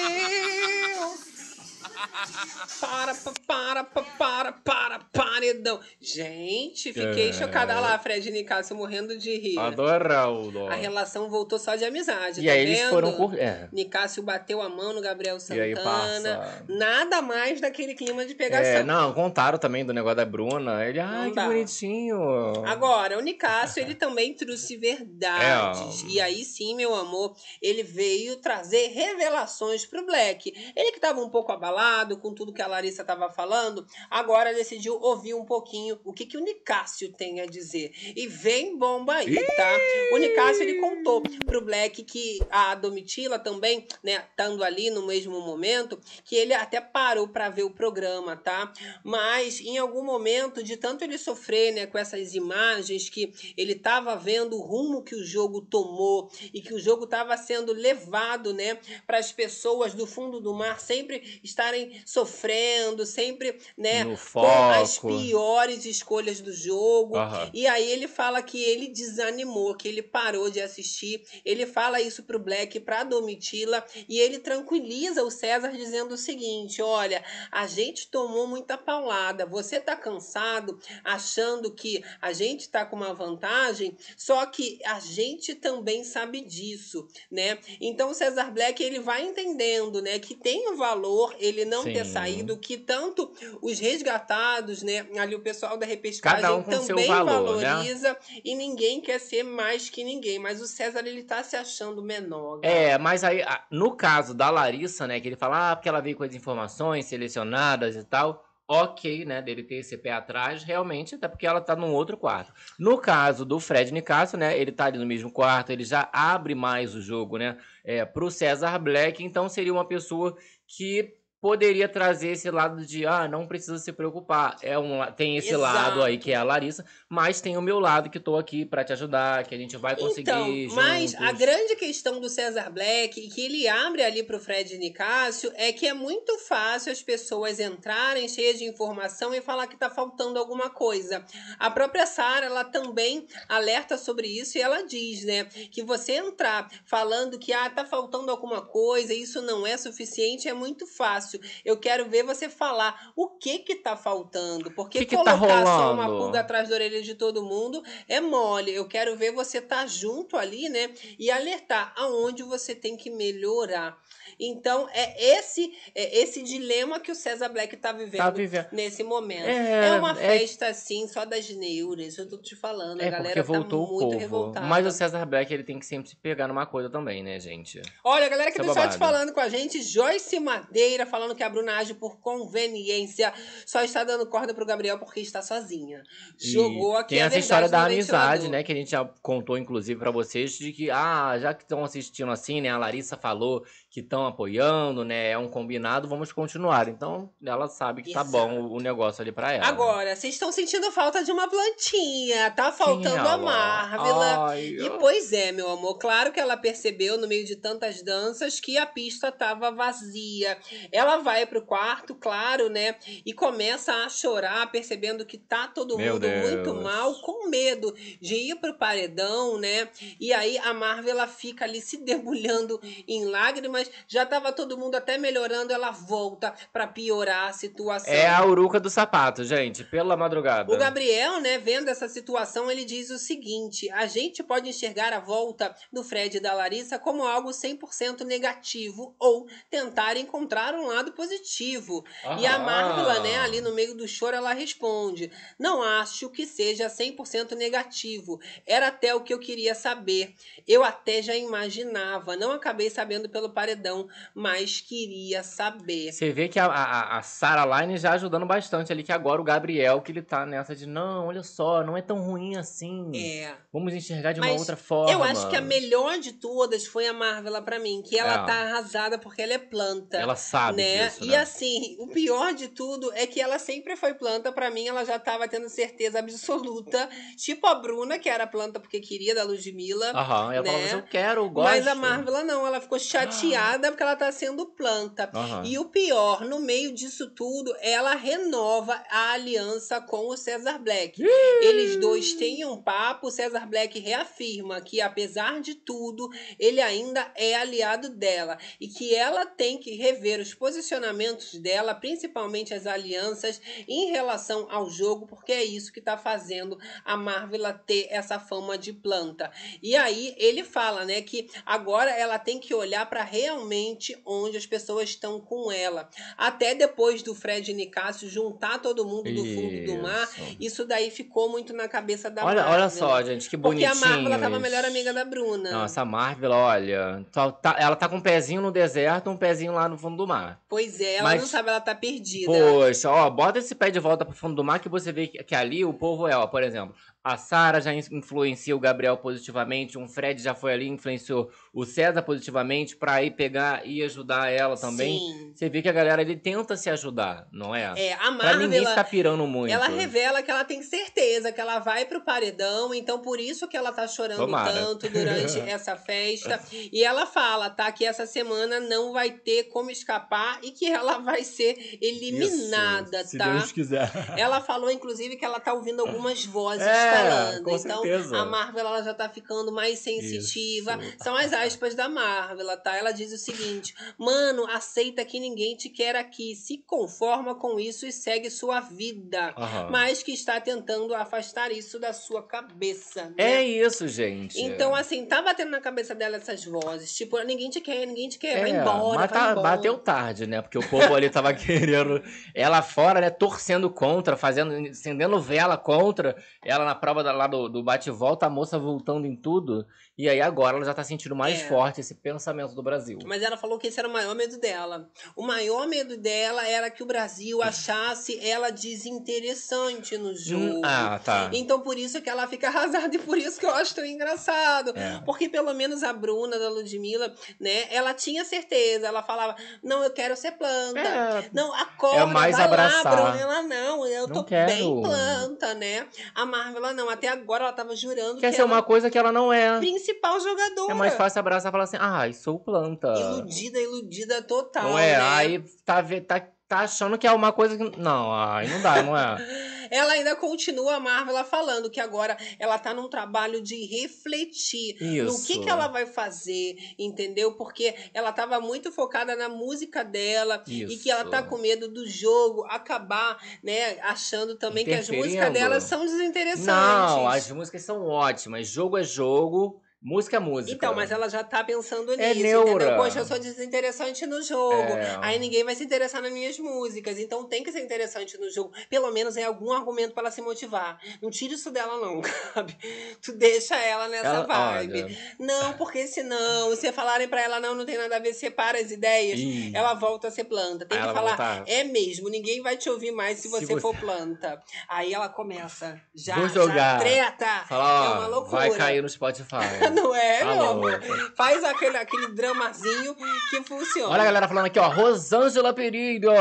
para, para, para, para, paredão. Gente, fiquei é. chocada lá, Fred e Nicásio morrendo de rir. Adorado. A relação voltou só de amizade, e tá aí vendo? Eles foram por... é. Nicásio bateu a mão no Gabriel Santana. Nada mais daquele clima de é, pegação. É, não, contaram também do negócio da Bruna. Ele, ai, que bonitinho. Agora, o Nicásio, ele também trouxe verdades. É. E aí sim, meu amor, ele veio trazer revelações pro Black. Ele que tava um pouco abalado, com tudo que a Larissa estava falando, agora decidiu ouvir um pouquinho o que, que o Nicásio tem a dizer. E vem bomba aí, tá? O Nicásio ele contou pro Black que a Domitila também, né, estando ali no mesmo momento, que ele até parou para ver o programa, tá? Mas em algum momento, de tanto ele sofrer, né, com essas imagens que ele tava vendo o rumo que o jogo tomou e que o jogo tava sendo levado, né, para as pessoas do fundo do mar sempre estarem sofrendo, sempre, né, com as piores escolhas do jogo. Uhum. E aí ele fala que ele desanimou, que ele parou de assistir. Ele fala isso pro Black, pra Domitila, e ele tranquiliza o César dizendo o seguinte: "Olha, a gente tomou muita paulada. Você tá cansado achando que a gente tá com uma vantagem, só que a gente também sabe disso, né? Então o César Black ele vai entendendo, né, que tem o um valor, ele não Sim ter saído, que tanto os resgatados, né? Ali o pessoal da repescagem um também valor, né? valoriza né? e ninguém quer ser mais que ninguém. Mas o César, ele tá se achando menor. É, mas aí, no caso da Larissa, né? Que ele fala, ah, porque ela veio com as informações selecionadas e tal ok, né, dele ter esse pé atrás, realmente, até porque ela tá num outro quarto. No caso do Fred Nicasso, né, ele tá ali no mesmo quarto, ele já abre mais o jogo, né, é, pro César Black, então seria uma pessoa que poderia trazer esse lado de ah, não precisa se preocupar. É um, tem esse Exato. lado aí que é a Larissa, mas tem o meu lado que estou aqui para te ajudar, que a gente vai então, conseguir. Então, juntos. mas a grande questão do César Black e que ele abre ali para o Fred Nicásio é que é muito fácil as pessoas entrarem cheias de informação e falar que está faltando alguma coisa. A própria Sara, ela também alerta sobre isso e ela diz, né, que você entrar falando que ah, tá faltando alguma coisa, isso não é suficiente, é muito fácil fácil. Eu quero ver você falar o que que tá faltando, porque que que tá colocar tá só uma pulga atrás da orelha de todo mundo é mole. Eu quero ver você tá junto ali, né? E alertar aonde você tem que melhorar. Então, é esse é esse dilema que o César Black tá vivendo, tá vivendo. nesse momento. É, é uma é festa, é... assim, só das neuras, eu tô te falando. É, a galera tá voltou tá muito revoltada. Mas o César Black, ele tem que sempre se pegar numa coisa também, né, gente? Olha, galera que tá chat é falando com a gente, Joyce Madeira falando falando que a Bruna age por conveniência, só está dando corda pro Gabriel porque está sozinha. Jogou e aqui Tem essa história da amizade, né, que a gente já contou inclusive para vocês de que ah, já que estão assistindo assim, né, a Larissa falou que estão apoiando, né, é um combinado, vamos continuar. Então, ela sabe que Exato. tá bom o, negócio ali para ela. Agora, vocês estão sentindo falta de uma plantinha, tá faltando Sim, a Marvel Ai, e pois é, meu amor, claro que ela percebeu no meio de tantas danças que a pista tava vazia. Ela ela vai pro quarto, claro, né? E começa a chorar, percebendo que tá todo Meu mundo Deus. muito mal, com medo de ir pro paredão, né? E aí a Marvel ela fica ali se debulhando em lágrimas. Já tava todo mundo até melhorando, ela volta para piorar a situação. É a uruca do sapato, gente, pela madrugada. O Gabriel, né, vendo essa situação, ele diz o seguinte: a gente pode enxergar a volta do Fred e da Larissa como algo 100% negativo ou tentar encontrar um lado lado positivo. Aham. E a Marvel, né, ali no meio do choro, ela responde: Não acho que seja 100% negativo. Era até o que eu queria saber. Eu até já imaginava. Não acabei sabendo pelo paredão, mas queria saber. Você vê que a, a, a Sarah Line já ajudando bastante ali, que agora o Gabriel, que ele tá nessa de: Não, olha só, não é tão ruim assim. É. Vamos enxergar de mas uma outra forma. Eu acho que a melhor de todas foi a Marvel para mim, que ela é. tá arrasada porque ela é planta. Ela sabe. Né? né? Disso, né? E assim, o pior de tudo é que ela sempre foi planta, para mim ela já tava tendo certeza absoluta, tipo a Bruna, que era planta porque queria da Ludmilla. Aham, ela né? falou, mas eu quero, eu gosto. Mas a Marvel não, ela ficou chateada ah. porque ela tá sendo planta. Aham. E o pior, no meio disso tudo, ela renova a aliança com o César Black. Eles dois têm um papo, o César Black reafirma que apesar de tudo, ele ainda é aliado dela e que ela tem que rever os posicionamentos posicionamentos dela, principalmente as alianças em relação ao jogo, porque é isso que está fazendo a Marvel ter essa fama de planta. E aí ele fala, né, que agora ela tem que olhar para realmente onde as pessoas estão com ela. Até depois do Fred Nicásio juntar todo mundo do fundo isso. do mar, isso daí ficou muito na cabeça da olha, Marvel. Olha só, gente, que bonitinho. Porque a Marvel estava a melhor amiga da Bruna. Nossa, a Marvel, olha, tá, tá, ela tá com um pezinho no deserto, um pezinho lá no fundo do mar. Pois é, ela Mas, não sabe, ela tá perdida. Poxa, ó, bota esse pé de volta pro fundo do mar que você vê que, que ali o povo é, ó, por exemplo, a Sara já influenciou o Gabriel positivamente, um Fred já foi ali, influenciou o César positivamente para ir pegar e ajudar ela também. Sim. Você vê que a galera ele tenta se ajudar, não é? É, a Marvel, pra ninguém ela, pirando muito. Ela revela que ela tem certeza que ela vai pro paredão, então por isso que ela tá chorando Tomara. tanto durante essa festa. E ela fala, tá, que essa semana não vai ter como escapar e que ela vai ser eliminada, isso, se tá? Se Deus quiser. Ela falou inclusive que ela tá ouvindo algumas vozes é falando. então, certeza. a Marvel ela já está ficando mais sensitiva. Isso. São as aspas da Marvel, tá? Ela diz o seguinte: Mano, aceita que ninguém te quer aqui. Se conforma com isso e segue sua vida. Mas que está tentando afastar isso da sua cabeça. Né? É isso, gente. Então, assim, tá batendo na cabeça dela essas vozes. Tipo, ninguém te quer, ninguém te quer. É, vai embora, vai tá, embora. Bateu tarde, né? Porque o povo ali tava querendo ela fora, né? Torcendo contra, fazendo, acendendo vela contra ela na prova da, lá do, do bate-volta, a moça voltando em tudo. E aí agora ela já tá sentindo mais é. forte esse pensamento do Brasil. Mas ela falou que esse era o maior medo dela. O maior medo dela era que o Brasil hum. achasse ela desinteressante no jogo. Hum, ah, tá. Então por isso que ela fica arrasada e por isso que eu acho tão engraçado. É. Porque pelo menos a Bruna da Ludmilla, né, ela tinha certeza. Ela falava: não, eu quero ser planta. É. Não, acorda, é mais vai abraçar. lá, Bruna. Ela não, eu não tô quero. bem planta, né? A Marvel, ela não. Até agora ela tava jurando Quer que ser uma coisa que ela não é. Principal jogadora. É mais fácil abraçar e falar assim, ai, ah, sou planta. Iludida, iludida total, Não é, né? aí tá, tá, tá achando que é uma coisa que... Não, ai, não dá, não é. ela ainda continua a Marvel falando que agora ela tá num trabalho de refletir Isso. no que, que ela vai fazer, entendeu? Porque ela tava muito focada na música dela Isso. e que ela tá com medo do jogo acabar, né, achando também que as músicas dela são desinteressantes. Não, as músicas são ótimas. Jogo é jogo Música é música. Então, mas ela já tá pensando é nisso. É neura. Entendeu? Poxa, eu sou desinteressante no jogo. É. Aí ninguém vai se interessar nas minhas músicas. Então tem que ser interessante no jogo. Pelo menos é algum argumento para ela se motivar. Não tira isso dela, não, sabe? Tu deixa ela nessa ela, vibe. Olha. Não, porque senão, se falarem para ela, não, não tem nada a ver, separa as ideias, Ih. ela volta a ser planta. Tem Aí que falar, voltar. é mesmo, ninguém vai te ouvir mais se você, se você... for planta. Aí ela começa. Já, Vou jogar. já treta. Fala, é ó, é uma loucura. Vai cair no Spotify. não é, tá meu? Faz aquele, aquele dramazinho que funciona. Olha a galera falando aqui, ó. Rosângela Perilho,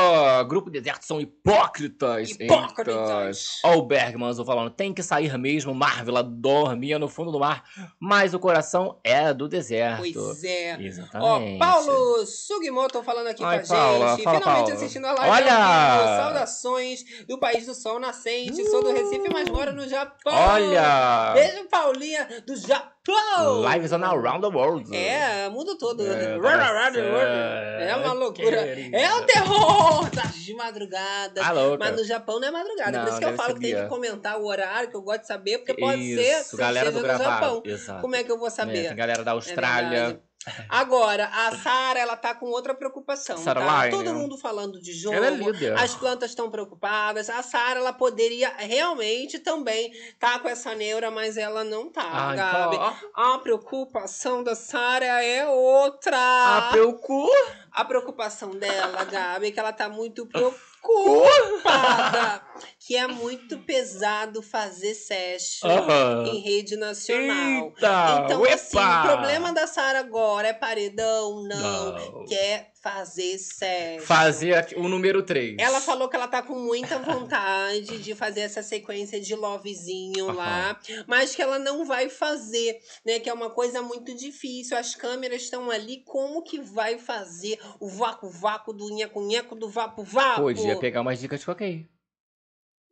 grupo deserto são hipócritas. Hipócritas. Ó, o Bergman falando, tem que sair mesmo. Marvel dormia no fundo do mar, mas o coração é do deserto. Pois é. Exatamente. Ó, Paulo Sugimoto falando aqui Ai, com a Paula, gente. Fala, Finalmente Paula. assistindo a live. Olha! Saudações do país do sol nascente. Uh! Sou do Recife, mas moro no Japão. Olha! Beijo, Paulinha, do Japão. Uou! is on around the world. É, mundo todo. Né? É, tá around the world. É uma loucura. É o terror das de madrugada. Tá mas no Japão não é madrugada. Não, por isso que eu falo que tem que comentar o horário, que eu gosto de saber, porque pode isso, ser. galera do, do Japão. Exato. Como é que eu vou é, saber? É, galera da é Austrália. É Agora, a Sara, ela tá com outra preocupação. Sarah tá? Todo né? mundo falando de jogo. Ela é líder. As plantas estão preocupadas. A Sara, ela poderia realmente também tá com essa neura, mas ela não tá, ah, então, Gabi. A preocupação da Sara é outra. A preocupação. A preocupação dela, Gabi, é que ela tá muito preocupada que é muito pesado fazer session uhum. em rede nacional. Eita, então, uepa. assim, o problema da Sara agora é paredão, não, não. quer é fazer session. Fazer o número 3. Ela falou que ela tá com muita vontade de fazer essa sequência de lovezinho uhum. lá, mas que ela não vai fazer, né? Que é uma coisa muito difícil. As câmeras estão ali, como que vai fazer o vácuo-vácuo do nheco-nheco do vapo-vapo? Podia pegar umas dicas de qualquer.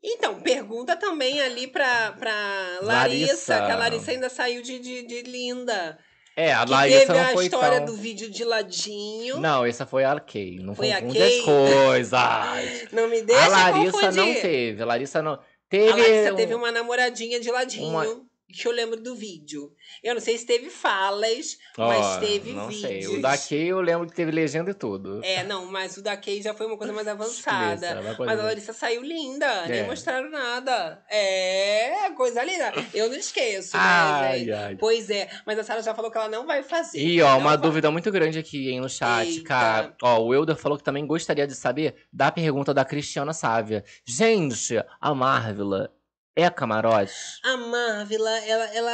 Então, pergunta também ali para pra Larissa, Larissa, que a Larissa ainda saiu de, de, de linda. É, a que Larissa teve não a foi história tão... do vídeo de ladinho. Não, essa foi a Kay. Não foi a Kay? as coisas. não me deixa A Larissa confundir. não teve. A Larissa não... Teve, a Larissa um... teve uma namoradinha de ladinho. Uma que eu lembro do vídeo. Eu não sei se teve falas, oh, mas teve não vídeos. Sei. O da Kay eu lembro que teve legenda e tudo. É, não, mas o da Kay já foi uma coisa mais avançada. Beleza, é mas a Larissa saiu linda, é. nem mostraram nada. É, coisa linda. Eu não esqueço, né, ai, ai. Pois é, mas a Sara já falou que ela não vai fazer. E ó, uma vai... dúvida muito grande aqui, hein, no chat, Eita. cara. Ó, o Elder falou que também gostaria de saber da pergunta da Cristiana Sávia. Gente, a Marvel é a camarote? A Marvel, ela, ela.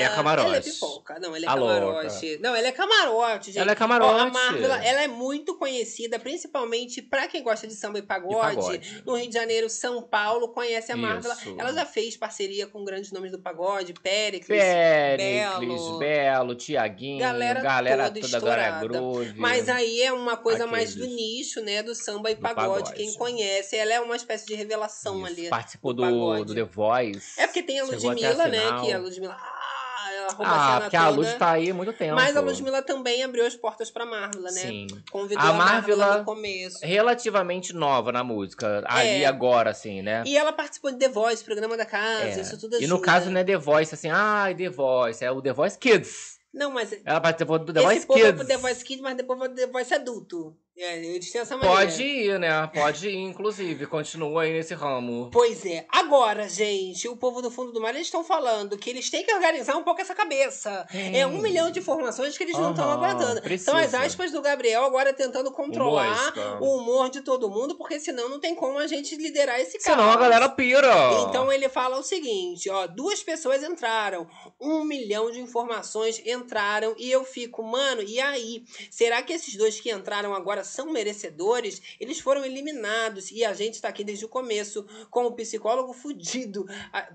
É a camarote. Ela é pipoca. Não, ela é a camarote. Louca. Não, ela é camarote, gente. Ela é camarote. A Marvel, ela é muito conhecida, principalmente pra quem gosta de samba e pagode. E pagode. No Rio de Janeiro, São Paulo, conhece a Marvel. Ela já fez parceria com grandes nomes do pagode: Péricles, Péricles Belo. Belo, Tiaguinho, galera, galera toda, toda é Groove. Mas aí é uma coisa aqueles. mais do nicho, né? Do samba e do pagode. pagode. Quem conhece, ela é uma espécie de revelação Isso. ali. Participou do, do, do voz. É porque tem a Ludmilla, né? Que a Ludmilla. Ah, ela rouba ah, porque toda. a Lud tá aí há muito tempo. Mas a Ludmilla também abriu as portas pra Marvel, né? Sim. Convidou a Marvel, a no começo. Relativamente nova na música. É. Ali agora, assim, né? E ela participou de The Voice, programa da casa, é. isso tudo assim. E no caso, né, The Voice, assim, ah, The Voice. É o The Voice Kids. Não, mas. Ela participou do The Voice é Kids. Esse povo The Voice Kids, mas depois vai The Voice é Adulto. É, essa maneira. Pode ir, né? Pode ir, inclusive. Continua aí nesse ramo. Pois é. Agora, gente, o povo do fundo do mar, eles estão falando que eles têm que organizar um pouco essa cabeça. É um milhão de informações que eles uhum, não estão aguardando. Precisa. Então, as aspas do Gabriel agora tentando controlar o humor de todo mundo, porque senão não tem como a gente liderar esse caso. Senão a galera pira. Então, ele fala o seguinte, ó. Duas pessoas entraram. Um milhão de informações entraram. E eu fico, mano, e aí? Será que esses dois que entraram agora são merecedores, eles foram eliminados. E a gente está aqui desde o começo com o psicólogo fudido,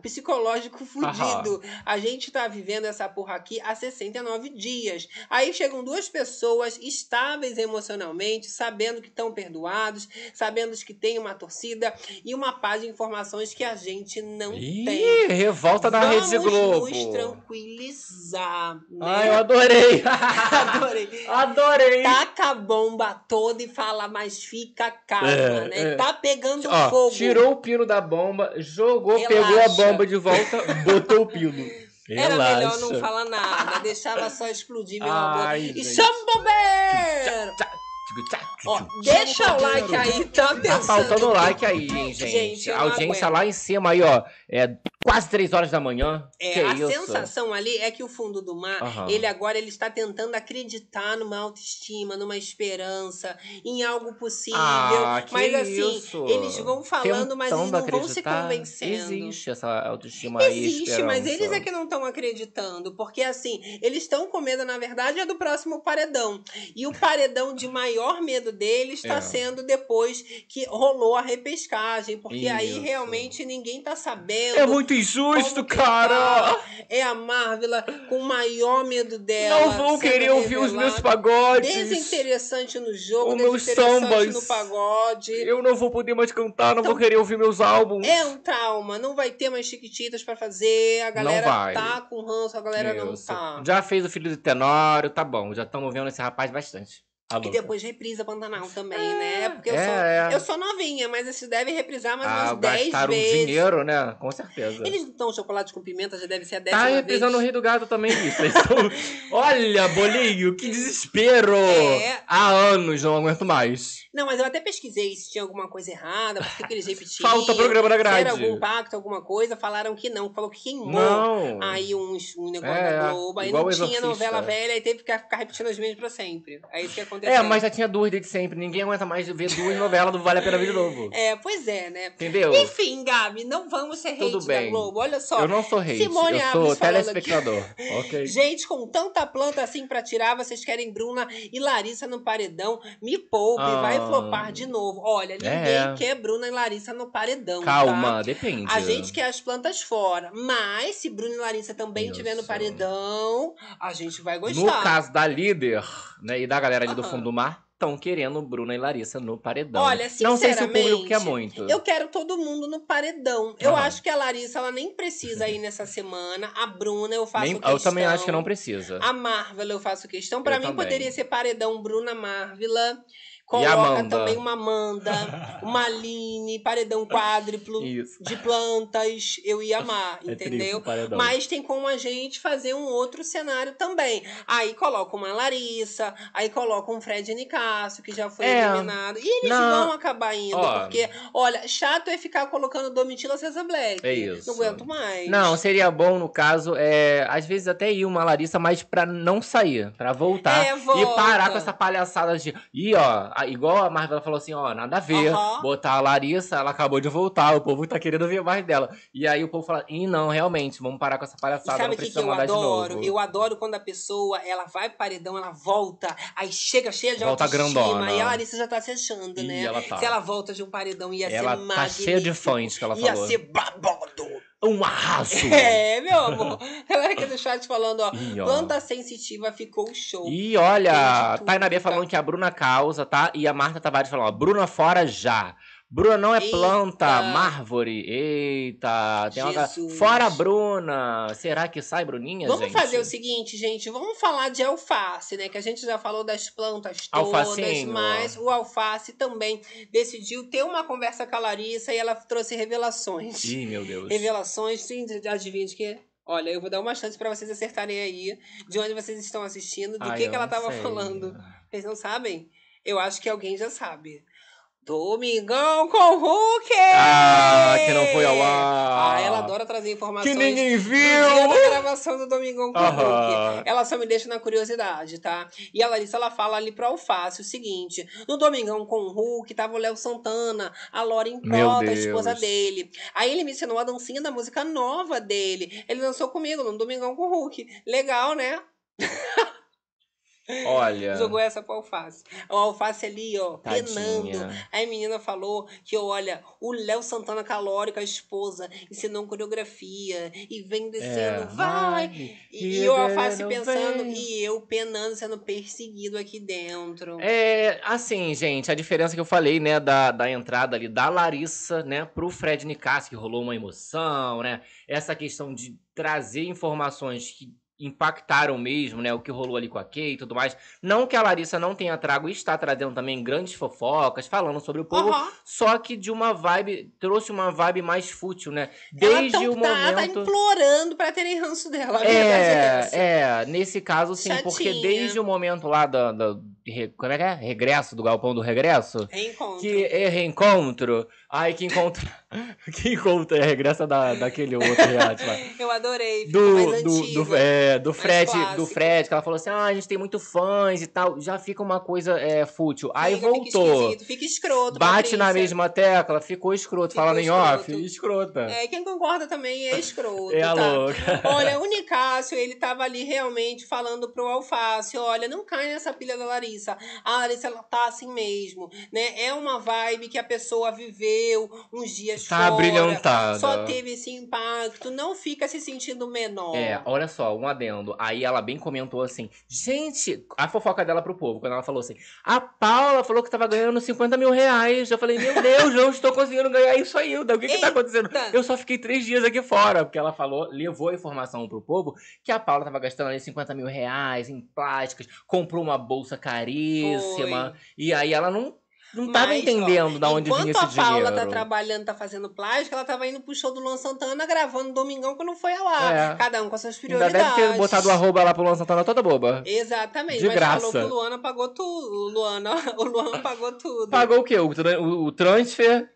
psicológico fudido. A gente está vivendo essa porra aqui há 69 dias. Aí chegam duas pessoas estáveis emocionalmente, sabendo que estão perdoados, sabendo que tem uma torcida e uma paz de informações que a gente não Ih, tem. revolta na Rede Globo. Vamos nos tranquilizar. Né? Ai, eu adorei. adorei. Adorei. Taca a bomba toda e fala, mas fica é, calma, é, né? É. Tá pegando Ó, fogo. Tirou o pino da bomba, jogou, Relaxa. pegou a bomba de volta, botou o pino. Relaxa. Era melhor não falar nada, deixava só explodir meu E chama o bombeiro! Ó, tipo, deixa o like aí, tá, tá pensando. Tá faltando like aí, hein, gente. gente a audiência lá em cima aí, ó. É quase três horas da manhã. É, que a isso? sensação ali é que o fundo do mar, uhum. ele agora ele está tentando acreditar numa autoestima, numa esperança, em algo possível. Ah, que mas assim, isso? eles vão falando, mas eles não vão se convencendo. Existe essa autoestima aí. Existe, mas eles é que não estão acreditando. Porque assim, eles estão com medo, na verdade, é do próximo paredão. E o paredão de maior medo dele está é. sendo depois que rolou a repescagem, porque Isso. aí realmente ninguém está sabendo. É muito injusto, cara! Tá. É a Marvel com o maior medo dela. Não vão querer revelado. ouvir os meus pagodes. Desinteressante no jogo, os meus sambas. no pagode. Eu não vou poder mais cantar, não então, vou querer ouvir meus álbuns. É um trauma, não vai ter mais chiquititas para fazer, a galera tá com ranço, a galera Isso. não tá. Já fez o filho do Tenório, tá bom, já estamos vendo esse rapaz bastante que depois reprisa Pantanal também, né? É, Porque eu, é, sou, é. eu sou novinha, mas eles devem reprisar mais ah, umas 10 vezes. dinheiro, né? Com certeza. Eles dão chocolate com pimenta, já deve ser a 10 Tá reprisando o Rei do Gado também, isso. Olha, bolinho, que desespero! É. Há anos, não aguento mais. Não, mas eu até pesquisei se tinha alguma coisa errada, por que eles repetiram. Falta programa da grade. Se era algum pacto, alguma coisa, falaram que não. Falou que queimou. Não. Aí uns, um negócio é, da Globo, aí não tinha novela velha, e teve que ficar repetindo as mesmas pra sempre. Aí é isso que aconteceu. É, mas já tinha duas desde sempre. Ninguém aguenta mais ver duas novelas do Vale a Pena Ver de Novo. É, pois é, né? Entendeu? Enfim, Gabi, não vamos ser Tudo bem. da Globo. Olha só. Eu não sou hate, Simone eu sou telespectador. ok. Gente, com tanta planta assim pra tirar, vocês querem Bruna e Larissa no paredão? Me poupe, ah, vai flopar de novo. Olha, é. ninguém é. quer Bruna e Larissa no paredão, tá? Calma, tá? depende. A gente quer as plantas fora, mas se Bruna e Larissa também tiver no paredão, a gente vai gostar. No caso da líder, né, e da galera ali do fundo do mar estão querendo Bruna e Larissa no paredão. Olha, Não sei se o público quer muito. Eu quero todo mundo no paredão. Eu acho que a Larissa, ela nem precisa ir nessa semana. A Bruna, eu faço Nem- questão. eu também acho que não precisa. A Marvel, eu faço questão. Pra mim, também. poderia ser paredão Bruna marvel Coloca também uma Amanda, uma Aline, paredão quádruplo de plantas. Eu ia amar, é entendeu? Mas tem como a gente fazer um outro cenário também. Aí coloca uma Larissa, aí coloca um Fred Nicasso, que já foi é. eliminado. E eles Não. vão acabar indo, porque, olha, chato é ficar colocando Domitila César Black. É isso. Não aguento mais. Não, seria bom, no caso, é, às vezes até ir uma Larissa, mas pra não sair, pra voltar. É, volta. E parar com essa palhaçada de. Ih, ó, ah, igual a Marvel falou assim, ó, nada a ver, uhum. botar a Larissa, ela acabou de voltar, o povo tá querendo ver mais dela. E aí o povo fala, e não, realmente, vamos parar com essa palhaçada, e sabe o que, eu adoro? Eu adoro quando a pessoa, ela vai pro paredão, ela volta, aí chega cheia de volta grandona. e ah, a Larissa já tá se achando, né? Ela tá. Se ela volta de um paredão, ia ela ser magnífico. Ela tá cheia de fãs, que ela ia falou. Ia ser babado um arraso. É, meu amor. Galera aqui no chat falando, ó, Ih, ó. sensitiva ficou show. E olha, Tainabia falando tá. que a Bruna causa, tá? E a Marta Tavares falando, ó, Bruna fora já. Bruna não é Eita. planta, é márvore. Eita, tem Jesus. uma... Fora Bruna! Será que sai Bruninha, Vamos gente? fazer o seguinte, gente. Vamos falar de alface, né? Que a gente já falou das plantas todas, Alfacinho. mas o alface também decidiu ter uma conversa com a Larissa e ela trouxe revelações. Ih, meu Deus. Revelações, sim, adivinha de quê? Olha, eu vou dar uma chance para vocês acertarem aí de onde vocês estão assistindo, do Ai, que, que ela tava sei. falando. Vocês não sabem? Eu acho que alguém já sabe. Domingão com Hulk! Ah, que não foi ao ar! Ah, ela adora trazer informações. Que ninguém viu! Da gravação do Domingão com Hulk. Ela só me deixa na curiosidade, tá? E a Larissa, ela fala ali pro Alface o seguinte: no Domingão com o Hulk tava o Léo Santana, a Lauren Prota, a esposa dele. Aí ele me ensinou a dancinha da música nova dele. Ele dançou comigo no Domingão com o Hulk. Legal, né? Olha. Jogou essa pro alface. O alface ali, ó, Tadinha. penando. Aí a menina falou que, olha, o Léo Santana Calórico, a esposa, ensinou coreografia e vem descendo, é, vai! vai. E, e o alface pensando, vem. e eu penando, sendo perseguido aqui dentro. É, assim, gente, a diferença que eu falei, né, da, da entrada ali da Larissa, né, pro Fred Nicasso, que rolou uma emoção, né? Essa questão de trazer informações que impactaram mesmo, né? O que rolou ali com a Kay e tudo mais. Não que a Larissa não tenha trago e está trazendo também grandes fofocas, falando sobre o povo, uhum. só que de uma vibe, trouxe uma vibe mais fútil, né? Desde ela o momento. Tá, ela tá implorando pra terem ranço dela. É, é, nesse caso sim, Chatinha. porque desde o momento lá da, da como é que é? Regresso, do galpão do regresso? Reencontro. Que é reencontro. Ai, que encontro. Quem conta é a regressa da, daquele outro reality lá. Eu adorei. Do, do, do, é, do Fred, do Fred, que ela falou assim: ah, a gente tem muito fãs e tal. Já fica uma coisa é, fútil. Fica, Aí voltou. Fica, fica escroto. Bate na mesma tecla, ficou escroto. fala falando em off, escrota. É, quem concorda também é escroto. é a tá? louca. Olha, o Nicásio, ele tava ali realmente falando pro Alface: olha, não cai nessa pilha da Larissa. A Larissa, ela tá assim mesmo. né? É uma vibe que a pessoa viveu uns dias tá brilhantada. só teve esse impacto, não fica se sentindo menor. É, olha só, um adendo. Aí ela bem comentou assim, gente, a fofoca dela pro povo, quando ela falou assim, a Paula falou que tava ganhando 50 mil reais. Eu falei, meu Deus, não estou conseguindo ganhar isso ainda, o que que tá acontecendo? Eu só fiquei três dias aqui fora, porque ela falou, levou a informação pro povo que a Paula tava gastando ali 50 mil reais em plásticas, comprou uma bolsa caríssima, Foi. e aí ela não não estava entendendo ó, da onde vinha esse dinheiro. Enquanto a Paula tá trabalhando, tá fazendo plástica, ela tava indo pro show do Luan Santana gravando Domingão quando foi lá. É. Cada um com suas prioridades. Ainda deve ter botado o arroba lá pro Luan Santana toda boba. Exatamente. De mas graça. falou que o Luana pagou tudo. Luana, o Luan pagou tudo. Pagou o quê? O, tra o transfer?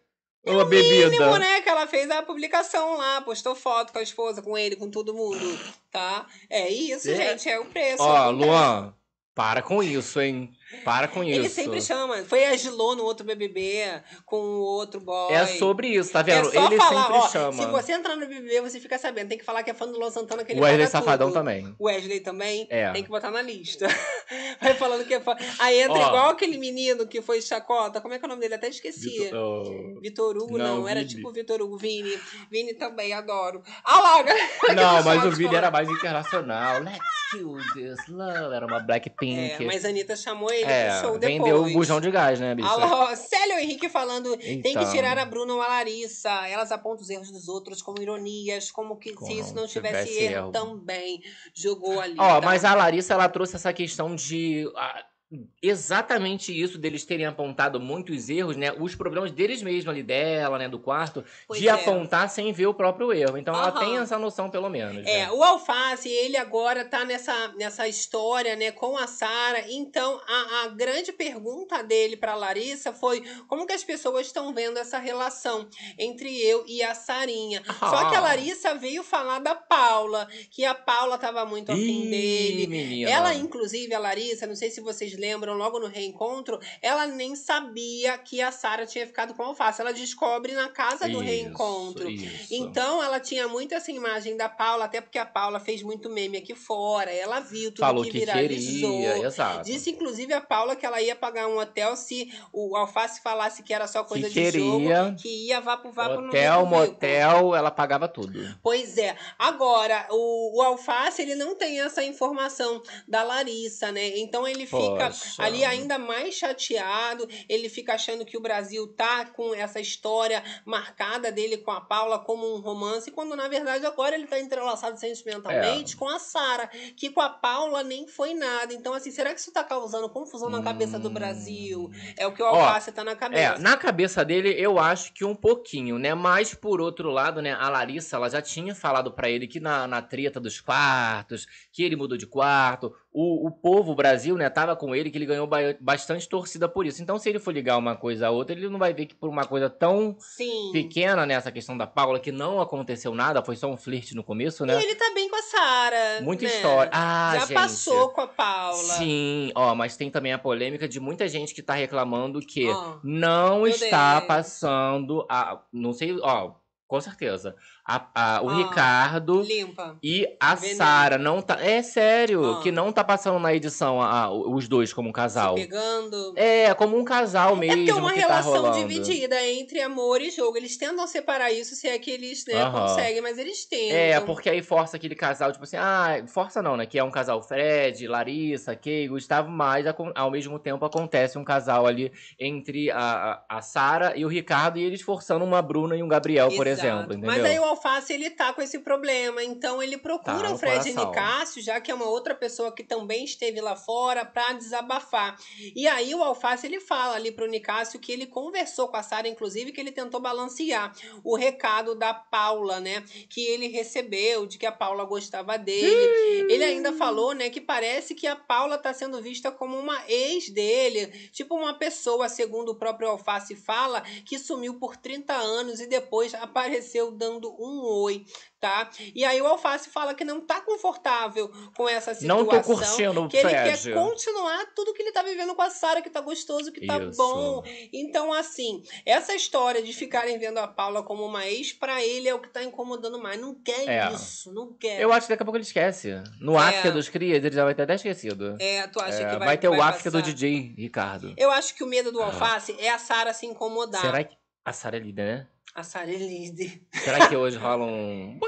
É a bebida. Mínimo, né? Que ela fez a publicação lá, postou foto com a esposa, com ele, com todo mundo, tá? É isso, é. gente, é o preço. Ó, Luan, para com isso, hein? Para com isso. Ele sempre chama. Foi a Gilô no outro BBB com o outro boy. É sobre isso, tá vendo? É ele falar, sempre ó, chama. Se você entrar no BBB, você fica sabendo. Tem que falar que é fã do Luan Santana, que ele O Wesley Safadão tudo. também. O Wesley também. É. Tem que botar na lista. Vai falando que é fã. Aí entra ó, igual aquele menino que foi chacota. Como é que é o nome dele? Até esqueci. Vitor, oh, Vitor Hugo, não. não era tipo Vitor Hugo. Vini. Vini também, adoro. Ah lá, Não, mas o Vini era mais internacional. Let's kill this love. Era uma Blackpink. É, mas a Anitta chamou ele ele é, show depois. Vendeu o bujão de gás, né, bicho? Alô, Célio Henrique falando, então... tem que então. tirar a Bruna ou a Larissa. Elas apontam os erros dos outros como ironias, como que como se isso não tivesse, tivesse erro, erro, também. Jogou ali. Ó, tá? mas a Larissa, ela trouxe essa questão de... A Hum. exatamente isso deles terem apontado muitos erros, né? Os problemas deles mesmos ali dela, né, do quarto, pois de é. apontar sem ver o próprio erro. Então uhum. ela tem essa noção pelo menos. É, né? o Alface, ele agora tá nessa nessa história, né, com a Sara. Então a, a grande pergunta dele para Larissa foi como que as pessoas estão vendo essa relação entre eu e a Sarinha. Ah. Só que a ah. Larissa veio falar da Paula, que a Paula tava muito afim dele. Menina. Ela inclusive a Larissa, não sei se vocês lembram, logo no reencontro, ela nem sabia que a Sara tinha ficado com a alface. Ela descobre na casa do isso, reencontro. Isso. Então, ela tinha muito essa imagem da Paula, até porque a Paula fez muito meme aqui fora. Ela viu tudo Falou que, que viralizou. Queria, exato. Disse, inclusive, a Paula que ela ia pagar um hotel se o alface falasse que era só coisa que de queria, jogo, que ia vá pro hotel, no Hotel, motel, ela pagava tudo. Pois é. Agora, o, o alface, ele não tem essa informação da Larissa, né? Então ele fica ali ainda mais chateado, ele fica achando que o Brasil tá com essa história marcada dele com a Paula como um romance, quando na verdade agora ele tá entrelaçado sentimentalmente é. com a Sara, que com a Paula nem foi nada. Então, assim, será que isso tá causando confusão na cabeça hum. do Brasil? É o que o hum. Alcácer tá na cabeça. É, na cabeça dele, eu acho que um pouquinho, né? Mas por outro lado, né, a Larissa, ela já tinha falado para ele que na, na treta dos quartos, que ele mudou de quarto, o, o povo, o Brasil, né, tava com ele, que ele ganhou bastante torcida por isso. Então, se ele for ligar uma coisa a outra, ele não vai ver que por uma coisa tão Sim. pequena, né, essa questão da Paula, que não aconteceu nada, foi só um flerte no começo, né? E ele tá bem com a Sara. Muita né? história. Ah, Já gente. passou com a Paula. Sim, ó, mas tem também a polêmica de muita gente que tá reclamando que oh, não está Deus. passando a. Não sei, ó, com certeza a, a, o Ricardo limpa. e a tá Sara não tá, é sério, que não tá passando na edição a, os dois como um casal. Se pegando. É, como um casal é mesmo. É porque é uma tá relação tá dividida entre amor e jogo. Eles tentam separar isso se é que eles, né, conseguem, mas eles tentam. É, porque aí força aquele casal, tipo assim, ah, força não, né, que é um casal Fred, Larissa, Kay, Gustavo, mas ao mesmo tempo acontece um casal ali entre a, a, a Sara e o Ricardo e eles forçando uma Bruna e um Gabriel, Exato. por exemplo, entendeu? Mas aí o Alface ele tá com esse problema, então ele procura tá, o Fred Nicásio, já que é uma outra pessoa que também esteve lá fora para desabafar. E aí o Alface ele fala ali pro Nicásio que ele conversou com a Sara inclusive que ele tentou balancear o recado da Paula, né, que ele recebeu de que a Paula gostava dele. ele ainda falou, né, que parece que a Paula tá sendo vista como uma ex dele, tipo uma pessoa, segundo o próprio Alface fala, que sumiu por 30 anos e depois apareceu dando um um oi, tá? E aí o alface fala que não tá confortável com essa situação. Não tô curtindo, Que ele quer continuar tudo que ele tá vivendo com a Sara, que tá gostoso, que tá Isso. bom. Então, assim, essa história de ficarem vendo a Paula como uma ex, pra ele é o que tá incomodando mais. Não quer é. isso, não quer. Eu acho que daqui a pouco ele esquece. No é. África dos Crias, ele já vai ter até esquecido. É, tu acha é, que vai Vai ter vai o África do DJ, Ricardo. Eu acho que o medo do ah. alface é a Sara se incomodar. Será que a Sara é líder, né? A Sara Elide. Será que hoje rola um.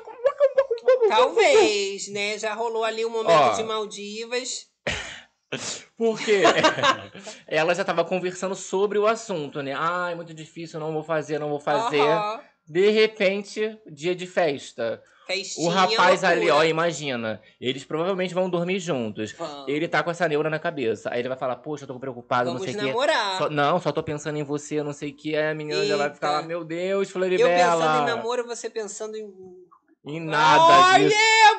Talvez, né? Já rolou ali um momento Ó. de Maldivas. Porque ela já estava conversando sobre o assunto, né? Ah, é muito difícil, não vou fazer, não vou fazer. De repente, dia de festa festinha. O rapaz loucura. ali, ó, imagina. Eles provavelmente vão dormir juntos. Vamos. Ele tá com essa neura na cabeça. Aí ele vai falar, poxa, eu tô preocupado, Vamos não sei o quê. namorar. Só, não, só tô pensando em você, não sei o quê. Aí a menina Eita. já vai ficar lá, meu Deus, Floribela. Eu pensando em namoro, você pensando em... Em nada Olha,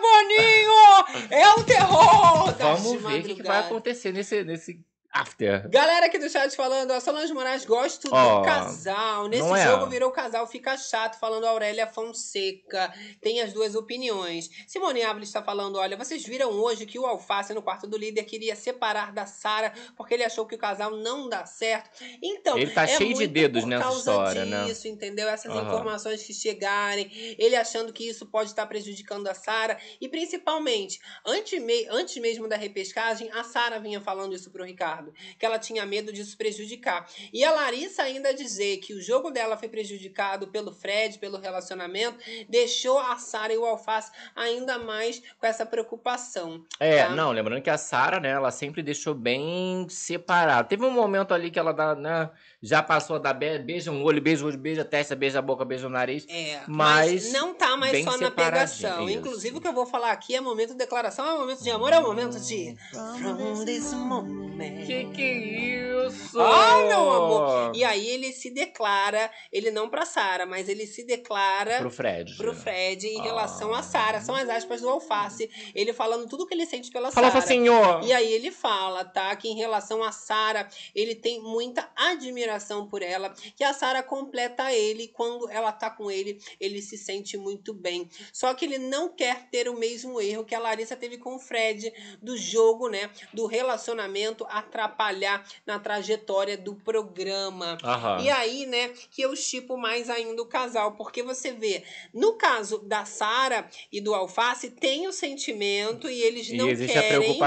Boninho! é um terror! Vamos ver o que, que vai acontecer nesse, nesse After. Galera aqui do chat falando, a Solange Moraes gosta oh, do casal. Nesse é? jogo é. virou casal, fica chato, falando Aurélia Fonseca. Tem as duas opiniões. Simone Ávila está falando, olha, vocês viram hoje que o Alface no quarto do líder queria separar da Sara porque ele achou que o casal não dá certo. Então, ele tá é cheio de dedos nessa história, né? disso, né? Isso, entendeu? Essas uhum. informações que chegarem, ele achando que isso pode estar tá prejudicando a Sara e principalmente, antes, me antes mesmo da repescagem, a Sara vinha falando isso pro Ricardo passado, que ela tinha medo disso prejudicar. E a Larissa ainda dizer que o jogo dela foi prejudicado pelo Fred, pelo relacionamento, deixou a Sara e o Alface ainda mais com essa preocupação. É, tá? não, lembrando que a Sara, né, ela sempre deixou bem separado. Teve um momento ali que ela dá, né, já passou da be beija um olho, beija o olho, beija a testa, beija a boca, beija o nariz. É, mas, mas não tá mais só na pegação. Inclusive, o que eu vou falar aqui é momento de declaração, é momento de amor, é momento de. From this moment. Que que é isso? ai oh, meu amor! E aí ele se declara, ele não pra Sara, mas ele se declara. Pro Fred. Pro Fred em relação a ah. Sara. São as aspas do alface. Ele falando tudo que ele sente pela Sara. Fala, senhor! E aí ele fala, tá? Que em relação a Sara, ele tem muita admiração admiração por ela. Que a Sara completa ele. Quando ela tá com ele, ele se sente muito bem. Só que ele não quer ter o mesmo erro que a Larissa teve com o Fred do jogo, né? Do relacionamento atrapalhar na trajetória do programa. Aham. E aí, né, que eu chipo mais ainda o casal, porque você vê, no caso da Sara e do Alface, tem o sentimento e eles e não querem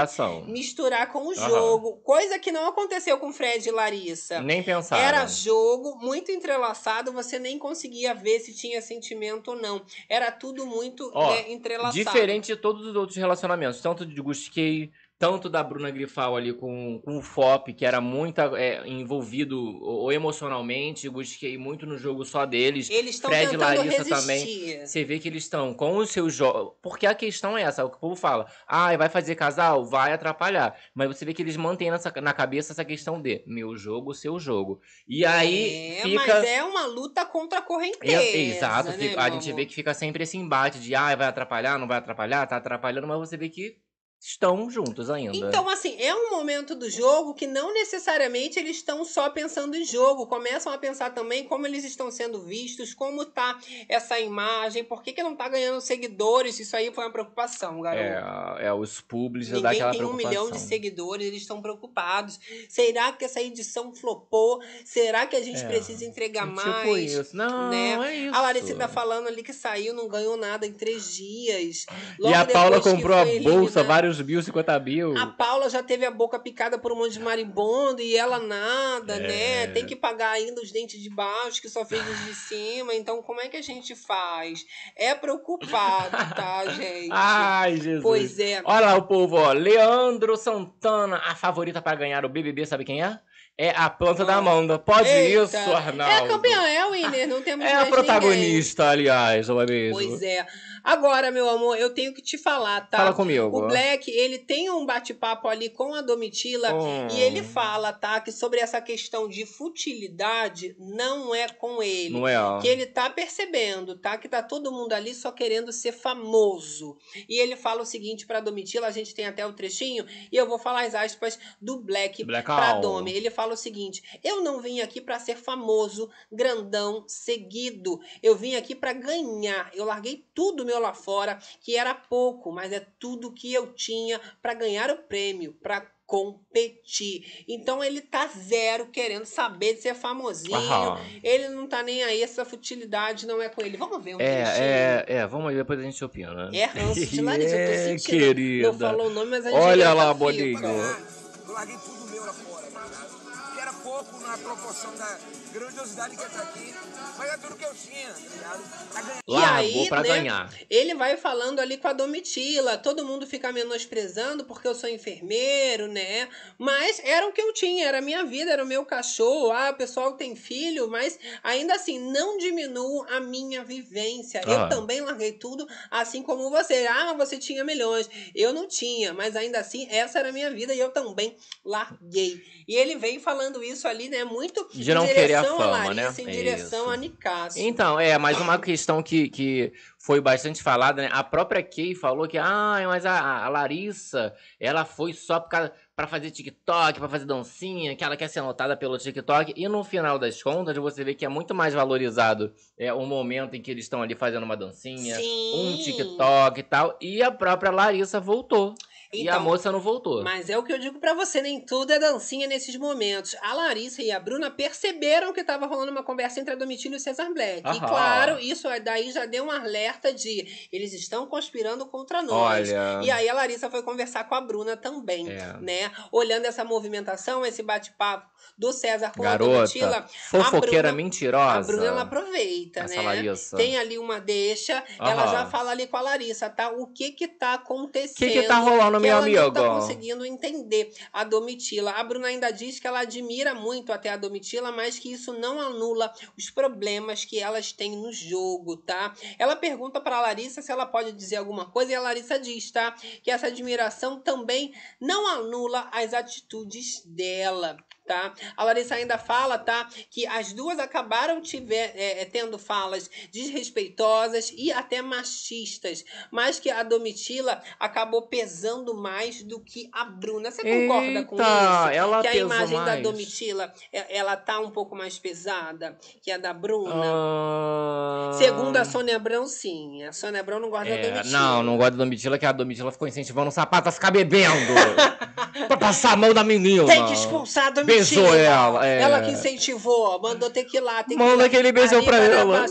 misturar com o Aham. jogo, coisa que não aconteceu com Fred e Larissa. Nem pensar cara. Era jogo muito entrelaçado, você nem conseguia ver se tinha sentimento ou não. Era tudo muito Ó, né, entrelaçado. Diferente de todos os outros relacionamentos, tanto de gostei tanto da Bruna Grifal ali com, com o Fop, que era muito é, envolvido ou emocionalmente, busquei muito no jogo só deles. Eles estão Fred e Larissa resistir. também. Você vê que eles estão com os seus jogos. Porque a questão é essa, é o que o povo fala. Ah, vai fazer casal? Vai atrapalhar. Mas você vê que eles mantêm nessa, na cabeça essa questão de meu jogo, seu jogo. E é, aí. É, fica... mas é uma luta contra a correnteza. É, exato. Né, fica, a gente vê que fica sempre esse embate de ah, vai atrapalhar, não vai atrapalhar, tá atrapalhando, mas você vê que estão juntos ainda. Então, assim, é um momento do jogo que não necessariamente eles estão só pensando em jogo, começam a pensar também como eles estão sendo vistos, como tá essa imagem, por que, que não tá ganhando seguidores, isso aí foi uma preocupação, garoto. É, é os públicos é Ninguém dá Ninguém tem um milhão de seguidores, eles estão preocupados. Será que essa edição flopou? Será que a gente é, precisa entregar é tipo mais? Isso. Não, né? é isso. A Larissa tá falando ali que saiu, não ganhou nada em três dias. Logo e a Paula comprou a bolsa, vários 200 mil, 50 mil. A Paula já teve a boca picada por um monte de marimbondo e ela nada, é. né? Tem que pagar ainda os dentes de baixo, que só fez os de cima. Então, como é que a gente faz? É preocupado, tá, gente? Ai, Jesus. Pois é. Olha lá o povo, ó. Leandro Santana, a favorita para ganhar o BBB, sabe quem é? É a planta oh. da Amanda. Pode Eita. isso, Arnaldo. É a campeã, é o Winner, não temos É a protagonista, ninguém. aliás, não é mesmo? Pois é. Agora, meu amor, eu tenho que te falar, tá? Fala comigo. O Black, ele tem um bate-papo ali com a Domitila hum. e ele fala, tá? Que sobre essa questão de futilidade não é com ele. Não é. Ó. Que ele tá percebendo, tá? Que tá todo mundo ali só querendo ser famoso. E ele fala o seguinte pra Domitila, a gente tem até o trechinho, e eu vou falar as aspas do Black Blackout. pra Domi. Ele fala o seguinte: eu não vim aqui para ser famoso, grandão, seguido. Eu vim aqui para ganhar. Eu larguei tudo, meu lá fora, que era pouco, mas é tudo que eu tinha para ganhar o prêmio, para competir. Então ele tá zero querendo saber de ser famosinho. Aham. Ele não tá nem aí, essa futilidade não é com ele. Vamos ver um é, é, é, vamos ver, depois a gente opina. É ranço de nariz, é, eu tô sentindo. Querida. Não falou o nome, mas a gente Olha lá, bolinho pouco na proporção da grandiosidade que é aqui, mas é tudo que eu tinha, tá ligado? Tá Lá, e aí, pra né, ganhar. Ele vai falando ali com a Domitila, todo mundo fica menosprezando porque eu sou enfermeiro, né? Mas era o que eu tinha, era a minha vida, era o meu cachorro, ah, o pessoal tem filho, mas ainda assim, não diminuo a minha vivência. Ah. Eu também larguei tudo, assim como você. Ah, você tinha milhões. Eu não tinha, mas ainda assim, essa era a minha vida e eu também larguei. E ele vem falando isso ali ali, né? Muito de não querer a fama, a Larissa, né? Em direção Isso. a Nicásio. Então, é, mais uma questão que, que foi bastante falada, né? A própria Kay falou que, ah, mas a, a Larissa, ela foi só por causa para fazer TikTok, para fazer dancinha, que ela quer ser notada pelo TikTok. E no final das contas, você vê que é muito mais valorizado é, o momento em que eles estão ali fazendo uma dancinha, Sim. um TikTok e tal. E a própria Larissa voltou. Então, e a então, moça não voltou. Mas é o que eu digo para você, nem tudo é dancinha nesses momentos. A Larissa e a Bruna perceberam que estava rolando uma conversa entre a Domitila e o César Black. Aham. E claro, isso é, daí já deu um alerta de eles estão conspirando contra nós. Olha... E aí a Larissa foi conversar com a Bruna também, é. né? Olhando essa movimentação, esse bate-papo do César com Garota, a Domitila. Fofoqueira a Bruna, mentirosa. A Bruna ela aproveita, essa né? Larissa. Tem ali uma deixa, Aham. ela já fala ali com a Larissa, tá? O que que tá acontecendo? O que que tá rolando ela não está conseguindo entender a Domitila. A Bruna ainda diz que ela admira muito até a Domitila, mas que isso não anula os problemas que elas têm no jogo, tá? Ela pergunta para a Larissa se ela pode dizer alguma coisa e a Larissa diz, tá? Que essa admiração também não anula as atitudes dela tá? A Larissa ainda fala, tá? Que as duas acabaram tiver, é, é, tendo falas desrespeitosas e até machistas, mas que a Domitila acabou pesando mais do que a Bruna. Você concorda Eita, com isso? Ela que a imagem mais. da Domitila, é, ela tá um pouco mais pesada que a da Bruna? Ah. Segundo a Sônia Brão, sim. A Sônia Brão não gosta é, da Domitila. Não, não gosta da Domitila, que a Domitila ficou incentivando o sapato a ficar bebendo. pra passar a mão da menina. Tem que expulsar a Domitila beijou ela. É. Ela que incentivou, mandou ter que ir lá. Tem Manda aquele beijão pra ela.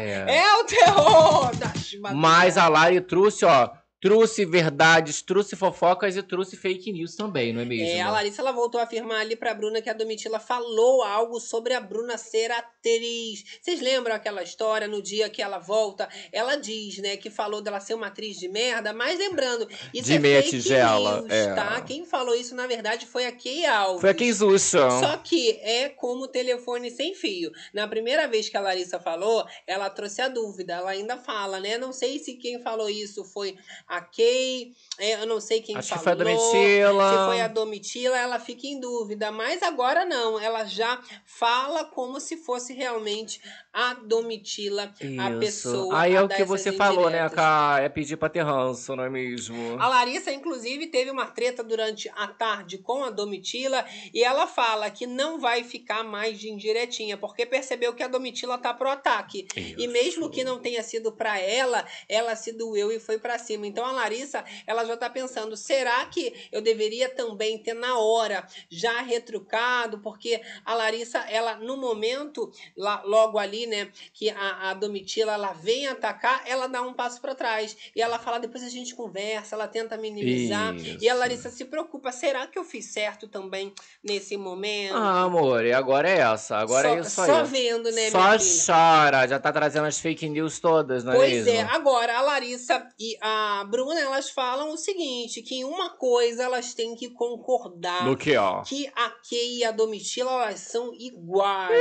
É. é o terror! Das... Mas a Lari trouxe, ó trouxe verdades, trouxe fofocas e trouxe fake news também, não é mesmo? É, a Larissa ela voltou a afirmar ali pra Bruna que a Domitila falou algo sobre a Bruna ser atriz. Vocês lembram aquela história no dia que ela volta? Ela diz, né, que falou dela ser uma atriz de merda, mas lembrando, isso de é meia fake tigela, news, é. tá? Quem falou isso, na verdade, foi a Key Alves. Foi a Key Zuxa. Só que é como telefone sem fio. Na primeira vez que a Larissa falou, ela trouxe a dúvida, ela ainda fala, né? Não sei se quem falou isso foi a Kay, é, eu não sei quem Acho falou. Que foi a Domitila. Se foi a Domitila, ela fica em dúvida. Mas agora não, ela já fala como se fosse realmente a Domitila, Isso. a pessoa. Aí é o que você falou, né, Ká? É pedir pra ter ranço, não é mesmo? A Larissa, inclusive, teve uma treta durante a tarde com a Domitila e ela fala que não vai ficar mais de indiretinha, porque percebeu que a Domitila tá pro ataque. Isso. E mesmo que não tenha sido para ela, ela se doeu e foi para cima. Então a Larissa, ela já tá pensando, será que eu deveria também ter na hora já retrucado? Porque a Larissa, ela no momento, lá, logo ali, ali, né, que a, a Domitila ela vem atacar, ela dá um passo para trás e ela fala depois a gente conversa, ela tenta minimizar Isso. e a Larissa se preocupa, será que eu fiz certo também nesse momento? Ah, amor, e agora é essa, agora só, é isso aí. Só vendo, né, Só chora, já tá trazendo as fake news todas, não é Pois é, agora a Larissa e a Bruna, elas falam o seguinte, que em uma coisa elas têm que concordar. No que, ó? Que a Kay e a Domitila, elas são iguais,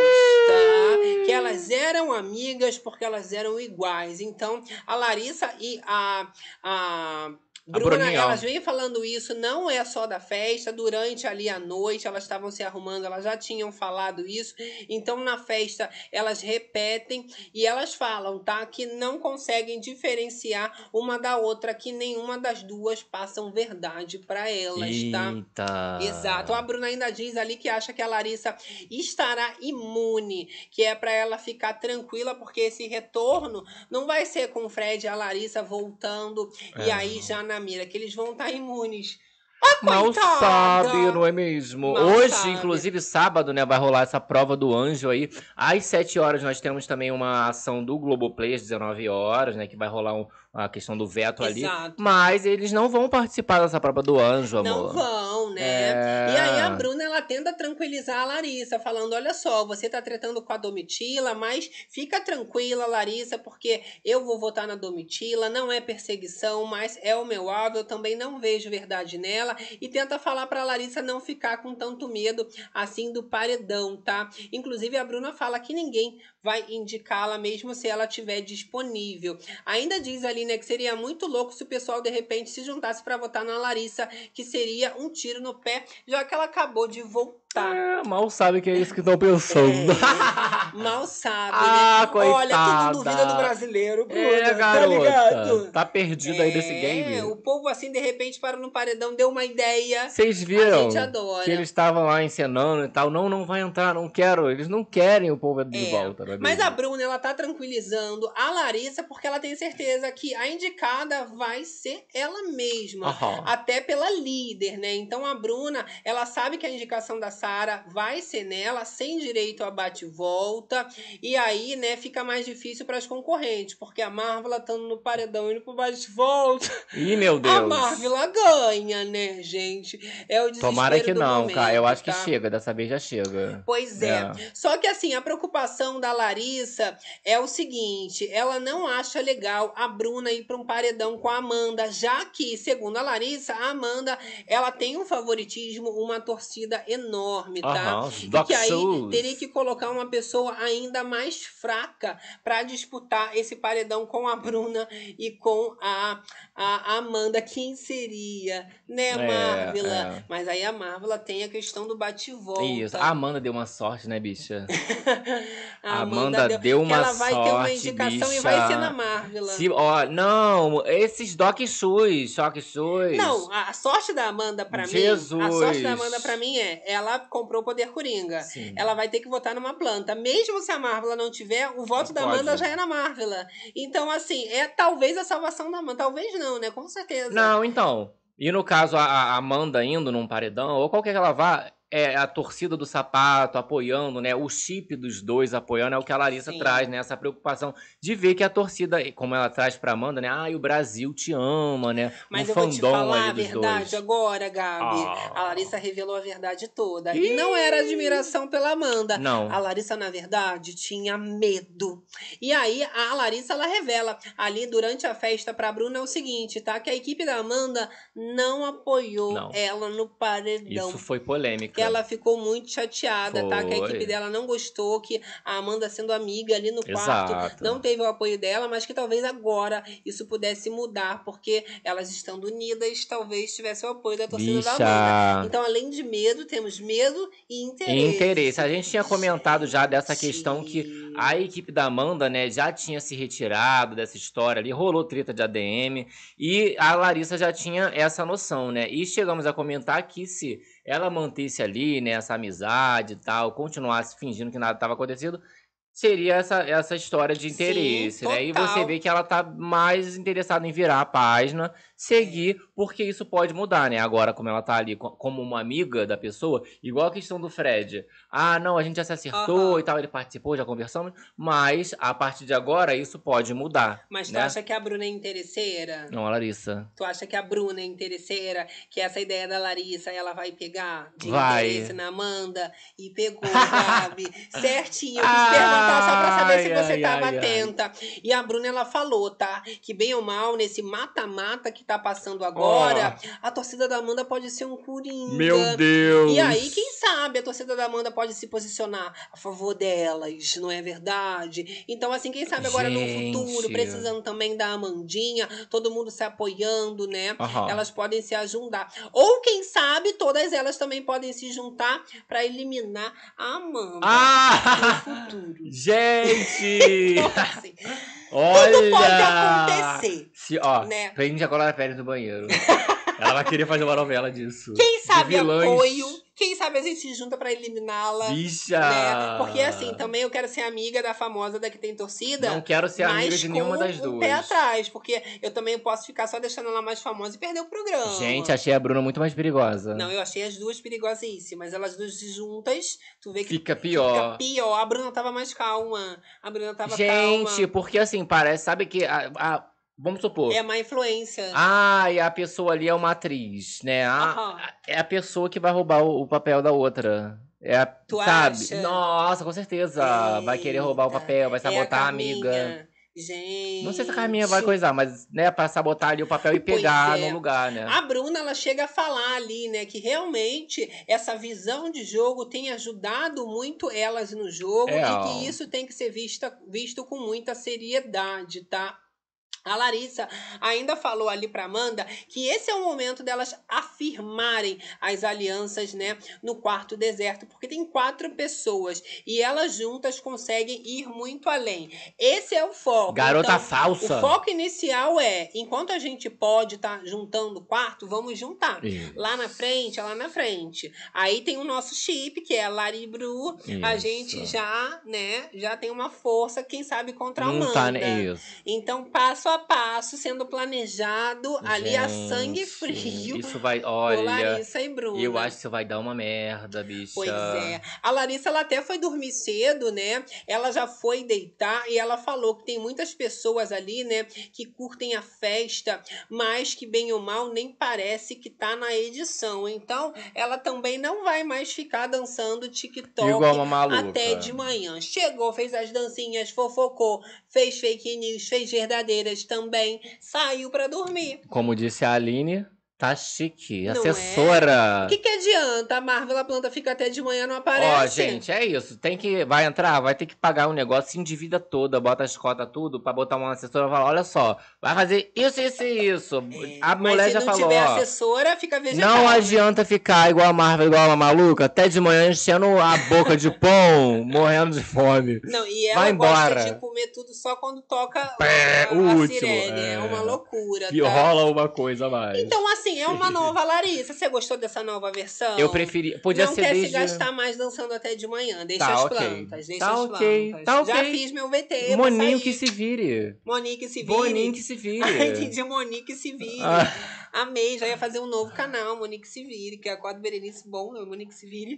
tá? Que elas eram amigas porque elas eram iguais. Então, a Larissa e a, a Bruna, elas vêm falando isso, não é só da festa, durante ali a noite elas estavam se arrumando, elas já tinham falado isso, então na festa elas repetem e elas falam, tá? Que não conseguem diferenciar uma da outra, que nenhuma das duas passam verdade para elas, tá? Eita. tá? Exato. A Bruna ainda diz ali que acha que a Larissa estará imune, que é para ela ficar ficar tranquila, porque esse retorno não vai ser com o Fred e a Larissa voltando é. e aí já na mira, que eles vão estar tá imunes. Ah, não sabe, não é mesmo? Mal Hoje, sabe. inclusive, sábado, né, vai rolar essa prova do anjo aí. Às 7 horas nós temos também uma ação do Globoplay, às 19 horas, né, que vai rolar um, a questão do veto Exato. ali. Mas eles não vão participar dessa prova do anjo, amor. Não vão, né? É... E aí a Bruna, ela tenta tranquilizar a Larissa, falando: olha só, você tá tretando com a Domitila, mas fica tranquila, Larissa, porque eu vou votar na Domitila, não é perseguição, mas é o meu alvo, eu também não vejo verdade nela. E tenta falar pra Larissa não ficar com tanto medo assim do paredão, tá? Inclusive a Bruna fala que ninguém vai indicá-la mesmo se ela tiver disponível. Ainda diz ali, né, que seria muito louco se o pessoal de repente se juntasse para votar na Larissa, que seria um tiro no pé, já que ela acabou de voltar tá. É, mal sabe que é isso que estão pensando. É, mal sabe, ah, né? Coitada. Olha, todo mundo duvida do brasileiro, Bruno. É, tá garota, tá ligado? Tá perdido é, aí desse é, game. O povo, assim, de repente, parou no paredão, deu uma ideia. Vocês viram? A gente adora. Que eles estavam lá encenando e tal. Não, não vai entrar, não quero. Eles não querem o povo de é, volta. Tá mas a Bruna, ela tá tranquilizando a Larissa porque ela tem certeza que a indicada vai ser ela mesma. Aham. Até pela líder, né? Então a Bruna, ela sabe que a indicação da Sara vai ser nela, sem direito a bate-volta, e aí, né, fica mais difícil para as concorrentes, porque a Marvel estando no paredão indo pro bate-volta. Ih, meu Deus. A Marvel ganha, né, gente? É o Tomara que não, momento, cara. Eu acho tá? que chega, dessa vez já chega. Pois é. é. Só que assim, a preocupação da Larissa é o seguinte, ela não acha legal a Bruna ir para um paredão com a Amanda, já que, segundo a Larissa, a Amanda, ela tem um favoritismo, uma torcida enorme enorme, tá? Uhum. E que aí teria que colocar uma pessoa ainda mais fraca para disputar esse paredão com a Bruna e com a, a Amanda. Quem seria, né, Marvela? É, é. Mas aí a Marvela tem a questão do bate-volta. Isso, a Amanda deu uma sorte, né, bicha? a Amanda, Amanda deu, deu uma sorte. Ela vai ter uma indicação bicha. e vai ser na Marvela. Se, ó, não, esses Doc Shoes, Doc Shoes. Não, a sorte da Amanda para mim, a sorte da Amanda para mim é ela comprou o poder coringa. Sim. Ela vai ter que votar numa planta. Mesmo se a Marvel não tiver, o voto da Amanda já é na Marvel. Então, assim, é talvez a salvação da Amanda. Talvez não, né? Com certeza. Não, então. E no caso, a Amanda indo num paredão, ou qualquer que ela vá, é, a torcida do sapato apoiando, né? O chip dos dois apoiando é o que a Larissa Sim. traz, né? Essa preocupação de ver que a torcida, como ela traz para Amanda, né? Ai, ah, o Brasil te ama, né? Mas um eu vou te falar a verdade dois. agora, Gabi. Ah. A Larissa revelou a verdade toda. Ih. E não era admiração pela Amanda. Não. A Larissa, na verdade, tinha medo. E aí, a Larissa, ela revela ali durante a festa pra Bruna é o seguinte, tá? Que a equipe da Amanda não apoiou não. ela no paredão. Isso foi polêmica. Ela ficou muito chateada, Foi. tá? Que a equipe dela não gostou, que a Amanda, sendo amiga ali no quarto, Exato. não teve o apoio dela, mas que talvez agora isso pudesse mudar, porque elas estando unidas, talvez tivesse o apoio da torcida Bicha. da Amanda. Então, além de medo, temos medo e interesse. Interesse. A gente tinha comentado já dessa Sim. questão que a equipe da Amanda, né, já tinha se retirado dessa história ali, rolou treta de ADM, e a Larissa já tinha essa noção, né? E chegamos a comentar que se ela mantesse ali, né, essa amizade e tal, continuasse fingindo que nada estava acontecendo, seria essa, essa história de interesse, Sim, né? E você vê que ela tá mais interessada em virar a página seguir, porque isso pode mudar, né? Agora, como ela tá ali como uma amiga da pessoa, igual a questão do Fred. Ah, não, a gente já se acertou uhum. e tal, ele participou, já conversamos, mas a partir de agora isso pode mudar. Mas né? tu acha que a Bruna é interesseira? Não, a Larissa. Tu acha que a Bruna é interesseira? Que essa ideia da Larissa ela vai pegar de vai. interesse na Amanda e pegou, sabe? Certinho. Eu quis perguntar só pra saber ai, se você ai, tava ai, atenta. E a Bruna ela falou, tá? Que bem ou mal, nesse mata-mata que está passando agora, oh. a torcida da Amanda pode ser um coringa. Meu Deus! E aí, quem sabe, a torcida da Amanda pode se posicionar a favor delas, não é verdade? Então, assim, quem sabe agora Gente. no futuro, precisando também da Amandinha, todo mundo se apoiando, né? Uhum. Elas podem se ajudar. Ou, quem sabe, todas elas também podem se juntar para eliminar a Amanda ah! no futuro. Gente! então, assim, Olha! Tudo pode acontecer. Se, ó, né? Prende agora férias no banheiro. Ela vai querer fazer uma novela disso. Quem sabe apoio, quem sabe a gente se junta para eliminá-la. Bicha! Né? Porque assim, também eu quero ser amiga da famosa da que tem torcida. Não quero ser amiga de nenhuma das duas. Um pé atrás, porque eu também posso ficar só deixando ela mais famosa e perder o programa. Gente, achei a Bruna muito mais perigosa. Não, eu achei as duas perigosíssimas. Elas duas juntas, tu vê que. Fica pior. Fica pior. A Bruna tava mais calma. A Bruna tava Gente, calma. Gente, porque assim, parece, sabe que a, a Vamos supor. É má influência. Ah, e a pessoa ali é uma atriz, né? A, uhum. É a pessoa que vai roubar o, o papel da outra. É a, tu sabe? Acha? Nossa, com certeza. Eita, vai querer roubar o papel, vai sabotar é a, a, amiga. Gente. Não sei se a Carminha vai coisar, mas, né, pra sabotar ali o papel e pegar é. no lugar, né? A Bruna, ela chega a falar ali, né, que realmente essa visão de jogo tem ajudado muito elas no jogo é, e ó. que isso tem que ser vista, visto com muita seriedade, tá? A Larissa ainda falou ali para Amanda que esse é o momento delas afirmarem as alianças, né, no quarto deserto, porque tem quatro pessoas e elas juntas conseguem ir muito além. Esse é o foco. Garota então, falsa. O foco inicial é, enquanto a gente pode estar tá juntando quarto, vamos juntar. Isso. Lá na frente, é lá na frente. Aí tem o nosso chip, que é Laribru. Isso. A gente já, né, já tem uma força, quem sabe contra a Amanda. Não tá, né? Isso. Então, passo passo a passo sendo planejado Gente, ali a sangue frio. Isso vai, olha. Larissa e Bruna. Eu acho que isso vai dar uma merda, bicha. Pois é. A Larissa ela até foi dormir cedo, né? Ela já foi deitar e ela falou que tem muitas pessoas ali, né, que curtem a festa, mas que bem ou mal nem parece que tá na edição. Então, ela também não vai mais ficar dançando TikTok Igual uma até de manhã. Chegou, fez as dancinhas, fofocou, fez fake news, fez verdadeiras também saiu para dormir. Como disse a Aline, Tá chique, não assessora. O é? que, que adianta? A Marvel, a planta fica até de manhã, não aparece. Ó, gente, é isso. Tem que. Vai entrar, vai ter que pagar um negócio, se endivida toda, bota as cotas, tudo, pra botar uma assessora e falar: olha só, vai fazer isso, isso e isso. É, a mulher já falou. Se não tiver assessora, fica vegetal. Não né? adianta ficar igual a Marvel, igual uma maluca, até de manhã enchendo a boca de pão, morrendo de fome. Não, e ela vai embora. gosta de comer tudo só quando toca Pé, a, a, o a último, sirene. É, é uma é. loucura. E tá? rola uma coisa mais. Então, assim assim, é uma nova Larissa. Você gostou dessa nova versão? Eu preferia. Podia não ser quer desde... se gastar mais dançando até de manhã. Deixa tá, as okay. plantas, deixa tá, as okay. plantas. Tá, okay. Já fiz meu VT. Moninho que se vire. Monique se vire. Monique se vire. Ah, entendi, Monique se vire. Ah. Amei, já ia fazer um novo canal, Monique se vire, que acorda é Berenice, bom né, Monique se vire.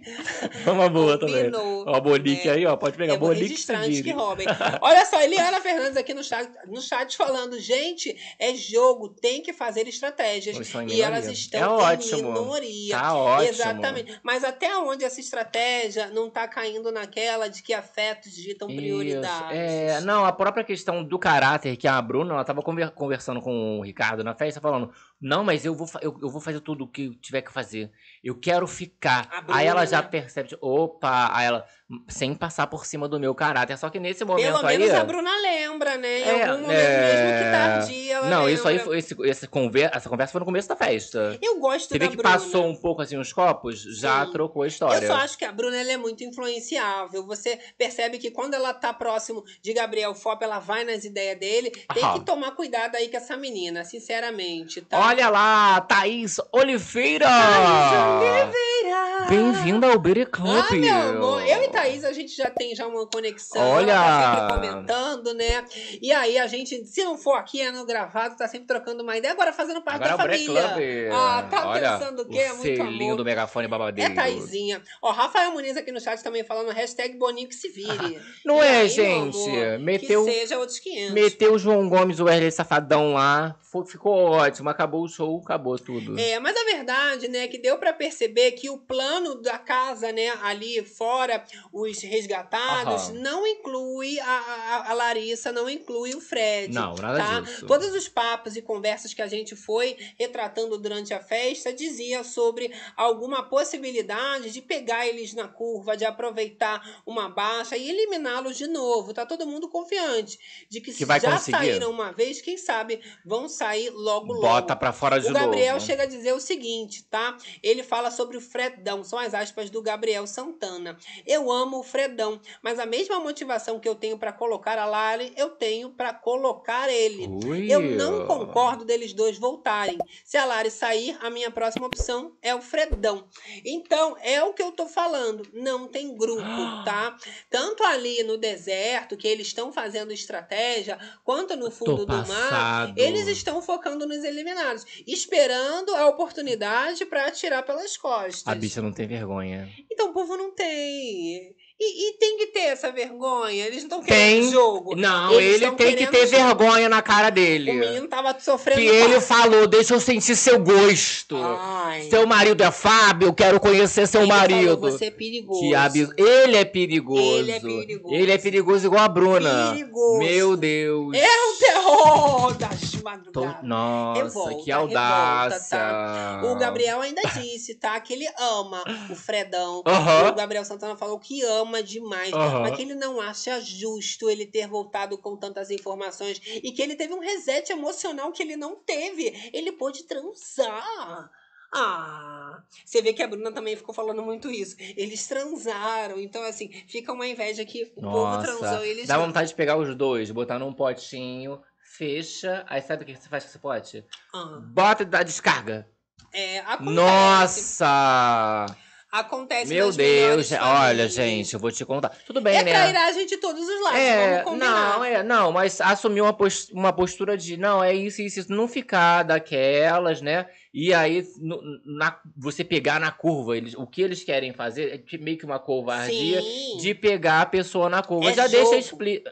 É uma boa também. Ó, Bolique é, aí, ó, pode pegar, é, Bolique se vire. Olha só, Eliana Fernandes aqui no chat, no chat falando, gente, é jogo, tem que fazer estratégias. e elas estão é ótimo. minoria. Tá ótimo. Exatamente. Mas até onde essa estratégia não tá caindo naquela de que afetos ditam prioridades? É, não, a própria questão do caráter que a Bruna, ela tava conversando com o Ricardo na festa, falando não, mas eu vou, eu, eu vou fazer tudo o que tiver que fazer. Eu quero ficar. aí ela já né? percebe, opa, aí ela, sem passar por cima do meu caráter. Só que nesse momento aí... Pelo menos aí, a Bruna lembra, né? Em é, algum momento, é... mesmo que é. tardia, Não, lembra. isso aí, foi, esse, esse conver... essa conversa foi no começo da festa. Eu gosto Você da Bruna. Você vê que passou um pouco, assim, os copos, já Sim. trocou a história. Eu só acho que a Bruna, é muito influenciável. Você percebe que quando ela tá próximo de Gabriel Fop, ela vai nas ideias dele. Tem que tomar cuidado aí com essa menina, sinceramente, tá? Olha lá, Thaís Oliveira! Thaís Oliveira! Bem-vinda ao Beauty Club! Ah, meu amor, eu e Thaís Thaís, a gente já tem já uma conexão. Olha! Tá comentando, né? E aí a gente, se não for aqui, é no gravado, tá sempre trocando uma ideia. Agora fazendo parte Agora da é família. Club. Ah, tá Olha, pensando o quê? O Muito do megafone babadeiro. É Thaizinha. Ó, Rafael Muniz aqui no chat também falando hashtag Boninho que se vire. não e é, aí, gente? Amor, meteu, que seja outros 500. Meteu o João Gomes, o Wesley Safadão lá ficou ótimo, acabou o show, acabou tudo. É, mas a verdade, né, é que deu para perceber que o plano da casa, né, ali fora, os resgatados, não inclui a, a, a, Larissa, não inclui o Fred. Não, nada tá? disso. Todos os papos e conversas que a gente foi retratando durante a festa dizia sobre alguma possibilidade de pegar eles na curva, de aproveitar uma baixa e eliminá-los de novo. Tá todo mundo confiante de que, que se já conseguir. saíram uma vez, quem sabe vão sair sair logo logo. Bota para fora de novo. O Gabriel novo, chega a dizer o seguinte, tá? Ele fala sobre o Fredão, são as aspas do Gabriel Santana. Eu amo o Fredão, mas a mesma motivação que eu tenho para colocar a Lari, eu tenho para colocar ele. Ui. Eu não concordo deles dois voltarem. Se a Lari sair, a minha próxima opção é o Fredão. Então, é o que eu tô falando, não tem grupo, tá? Tanto ali no deserto que eles estão fazendo estratégia, quanto no fundo do mar, eles estão estão focando nos eliminados, esperando a oportunidade para atirar pelas costas. A bicha não tem vergonha. Então o povo não tem. E, e, tem que ter essa vergonha. Eles não estão querendo jogo. Não, Eles ele tem que ter jogo. vergonha na cara dele. O menino tava sofrendo. Que ele falou: deixa eu sentir seu gosto. Ai. Seu marido é Fábio, quero conhecer seu ele marido. Falou, Você é perigoso. Abis... Ele é perigoso. Ele é perigoso. Ele é perigoso igual a Bruna. Perigoso. Meu Deus. É o terror das madrugadas. Tô... Nossa, revolta, que audácia. Revolta, tá? O Gabriel ainda disse, tá? Que ele ama o Fredão. O Gabriel Santana falou que ama calma demais. Uhum. Mas que ele não acha justo ele ter voltado com tantas informações e que ele teve um reset emocional que ele não teve. Ele pôde transar. Ah, você vê que a Bruna também ficou falando muito isso. Eles transaram, então assim, fica uma inveja que o Nossa, povo transou. Eles dá vontade de pegar os dois, botar num potinho, fecha, aí sabe o que você faz com esse pote? Ah. Bota e dá descarga. É, acontece. Nossa! Acontece Meu Deus, é, olha, gente, eu vou te contar. Tudo bem, é né? É trairagem de todos os lados, é, Não, é, não, mas assumir uma, post uma postura de, não, é isso, isso, isso, não ficar daquelas, né? E aí, no, na, você pegar na curva, eles, o que eles querem fazer é meio que uma covardia Sim. de pegar a pessoa na curva. É Já jogo. deixa explicar.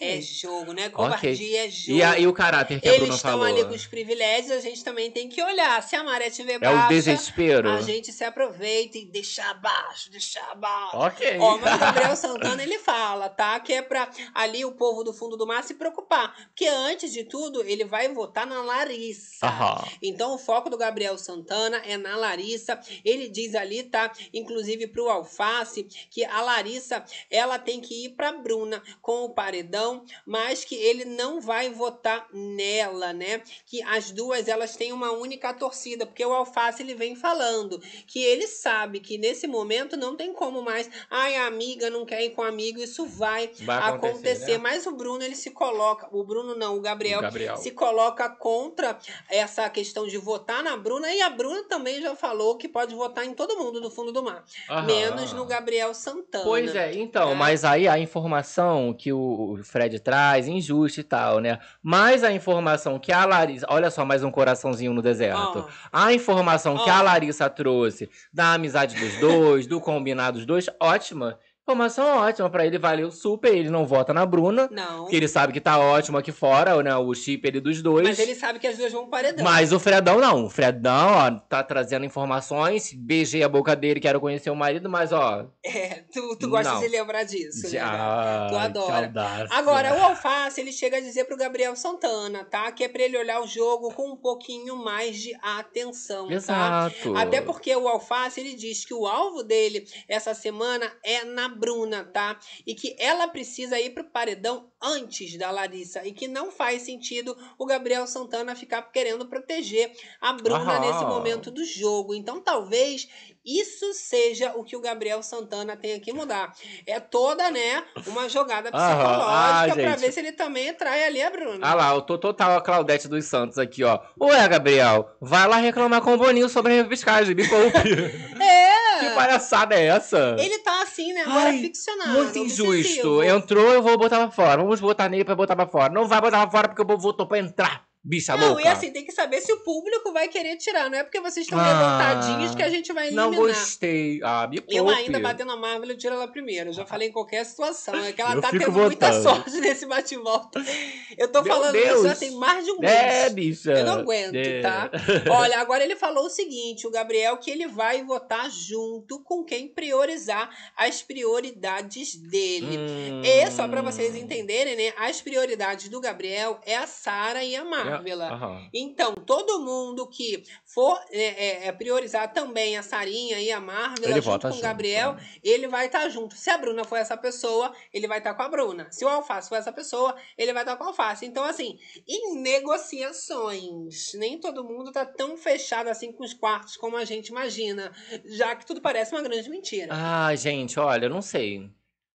É jogo, né? Covardia okay. é jogo. E, aí o caráter que Eles a Bruna falou? Eles estão ali com os privilégios, a gente também tem que olhar. Se a maré estiver baixa, é o desespero. a gente se aproveita e deixa abaixo, deixa abaixo. Ok. Ó, mas o Gabriel Santana, ele fala, tá? Que é pra ali o povo do fundo do mar se preocupar. Porque antes de tudo, ele vai votar na Larissa. Então o foco do Gabriel Santana é na Larissa. Ele diz ali, tá? Inclusive pro Alface, que a Larissa, ela tem que ir pra Bruna com o parecer paredão, mas que ele não vai votar nela, né? Que as duas elas têm uma única torcida, porque o Alface ele vem falando que ele sabe que nesse momento não tem como mais, ai, a amiga não quer ir com amigo, isso vai, vai acontecer, acontecer. Né? mas o Bruno ele se coloca, o Bruno não, o Gabriel, o Gabriel se coloca contra essa questão de votar na Bruna e a Bruna também já falou que pode votar em todo mundo do fundo do mar, Aham. menos no Gabriel Santana. Pois é, então, é. mas aí a informação que o o Fred traz, injusto e tal, né? Mas a informação que a Larissa. Olha só, mais um coraçãozinho no deserto. Oh. A informação oh. que a ah. Larissa trouxe da amizade dos dois, do combinado dos dois, ótima. Informação ótima, para ele valeu super, ele não vota na Bruna. Não. Que ele sabe que tá ótimo aqui fora, né? O chip ele dos dois. Mas ele sabe que as duas vão paredão. Mas o Fredão não. O Fredão, ó, tá trazendo informações. Beijei a boca dele, quero conhecer o marido, mas ó. É, tu, tu gosta não. de lembrar disso, né? Ah, tu adora. Agora, o Alface, ele chega a dizer pro Gabriel Santana, tá? Que é pra ele olhar o jogo com um pouquinho mais de atenção, tá? Exato. tá? Até porque o Alface, ele diz que o alvo dele essa semana é na Bruna, tá? E que ela precisa ir pro paredão antes da Larissa e que não faz sentido o Gabriel Santana ficar querendo proteger a Bruna Aham. nesse momento do jogo. Então, talvez isso seja o que o Gabriel Santana tem que mudar. É toda, né, uma jogada ah, psicológica ah, para ver se ele também trai ali a Bruna. Ah lá, eu tô total a Claudete dos Santos aqui, ó. Ué, Gabriel, vai lá reclamar com o Boninho sobre a revistagem, me poupe. é, palhaçada é essa? Ele tá assim, né? Agora ficcionado. Muito injusto. Entrou, eu vou botar pra fora. Vamos botar nele pra botar pra fora. Não vai botar pra fora porque o povo votou pra entrar bicha não, louca. Não, e assim, tem que saber se o público vai querer tirar. Não é porque vocês estão ah, revoltadinhos que a gente vai eliminar. Não gostei. Ah, me Eu ainda batendo a Marvel, eu tiro ela primeiro. Eu já falei em qualquer situação. É que ela eu tá tendo votando. muita sorte nesse bate-volta. Eu tô Meu falando Deus. isso já tem mais de um é, mês. É, bicha. Eu não aguento, é. tá? Olha, agora ele falou o seguinte, o Gabriel, que ele vai votar junto com quem priorizar as prioridades dele. Hum. E, só pra vocês entenderem, né, as prioridades do Gabriel é a Sara e a Marvel. Marvela. É, uhum. Então, todo mundo que for é, é, é, priorizar também a Sarinha e a Marvel junto com o Gabriel, junto, né? ele vai estar tá junto. Se a Bruna for essa pessoa, ele vai estar tá com a Bruna. Se o Alface for essa pessoa, ele vai estar tá com o Alface. Então, assim, em negociações, nem todo mundo tá tão fechado assim com os quartos como a gente imagina, já que tudo parece uma grande mentira. Ah, gente, olha, eu não sei.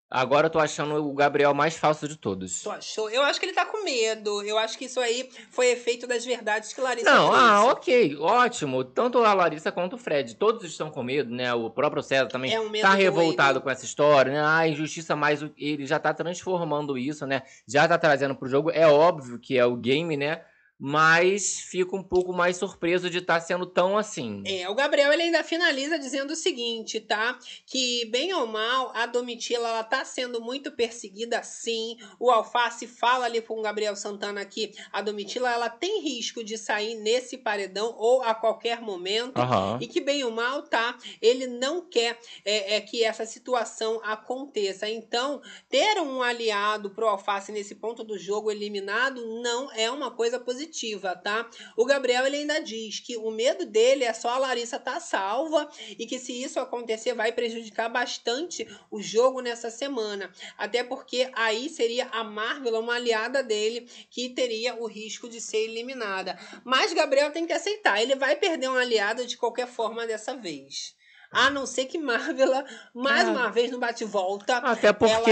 Agora eu tô achando o Gabriel mais falso de todos. Tu achou? Eu acho que ele tá com medo. Eu acho que isso aí foi efeito das verdades que Larissa Não, ah, ok, ótimo. Tanto a Larissa quanto o Fred. Todos estão com medo, né? O próprio César também é um tá revoltado com essa história, né? Ah, a injustiça, mas ele já tá transformando isso, né? Já tá trazendo pro jogo. É óbvio que é o game, né? mas fico um pouco mais surpreso de estar tá sendo tão assim. É, o Gabriel ele ainda finaliza dizendo o seguinte, tá? Que bem ou mal, a Domitila ela tá sendo muito perseguida sim. O Alface fala ali com o Gabriel Santana que a Domitila ela tem risco de sair nesse paredão ou a qualquer momento. Uhum. E que bem ou mal, tá? Ele não quer é, é, que essa situação aconteça. Então, ter um aliado pro Alface nesse ponto do jogo eliminado não é uma coisa positiva positiva, tá? O Gabriel ele ainda diz que o medo dele é só a Larissa tá salva e que se isso acontecer vai prejudicar bastante o jogo nessa semana, até porque aí seria a Marvel uma aliada dele que teria o risco de ser eliminada. Mas Gabriel tem que aceitar, ele vai perder uma aliada de qualquer forma dessa vez. A não ser que Marvel, mais é. uma vez, no bate-volta, Até porque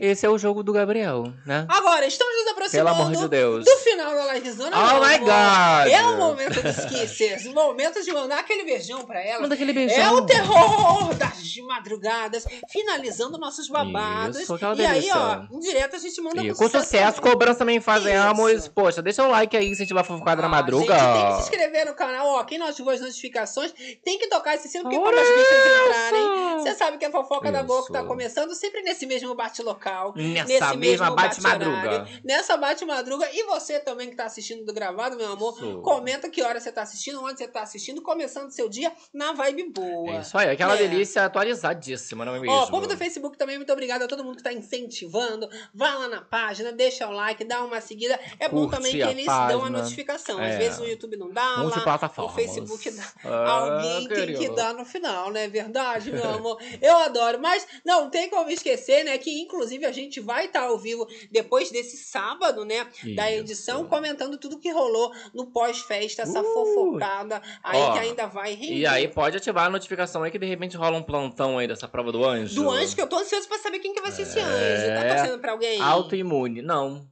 esse é o jogo do Gabriel, né? Agora, estamos nos aproximando de Deus. do final da livezona. Oh my God! É o momento dos esquecer. o momento de mandar aquele beijão pra ela. Manda aquele beijão. É o terror das madrugadas, finalizando nossos babados. Isso, e aí, ó, em direto a gente manda E, Com sucesso, também. cobrança também fazemos. Isso. Poxa, deixa o like aí, se a gente vai fofocada ah, na madruga. Gente, tem que se inscrever no canal, ó. Quem não ativou as notificações, tem que tocar esse sino, porque para as bichas entrarem. Você sabe que a fofoca da boca está começando sempre nesse mesmo bate-local. Nessa nesse mesma bate-madruga. nessa bate-madruga. E você também que está assistindo do gravado, meu amor, Isso. comenta que hora você está assistindo, onde você está assistindo, começando seu dia na vibe boa. É isso aí, aquela é. delícia atualizadíssima, não é mesmo? Ó, povo do Facebook também, muito obrigada a todo mundo que está incentivando. Vá lá na página, deixa o like, dá uma seguida. É Curte bom também que eles página. dão a notificação. É. Às vezes o YouTube não dá, lá, o Facebook dá. Ah, Alguém querido. tem que ah, dar no final não, não é verdade, meu amor? Eu adoro. Mas não tem como esquecer, né? Que inclusive a gente vai estar tá ao vivo depois desse sábado, né? Isso. Da edição, comentando tudo que rolou no pós-festa, essa uh. fofocada aí Ó, que ainda vai render. E aí pode ativar a notificação aí que de repente rola um plantão aí dessa prova do anjo. Do anjo, que eu tô ansioso pra saber quem que vai ser é... esse anjo. Tá torcendo pra alguém? Autoimune. Não.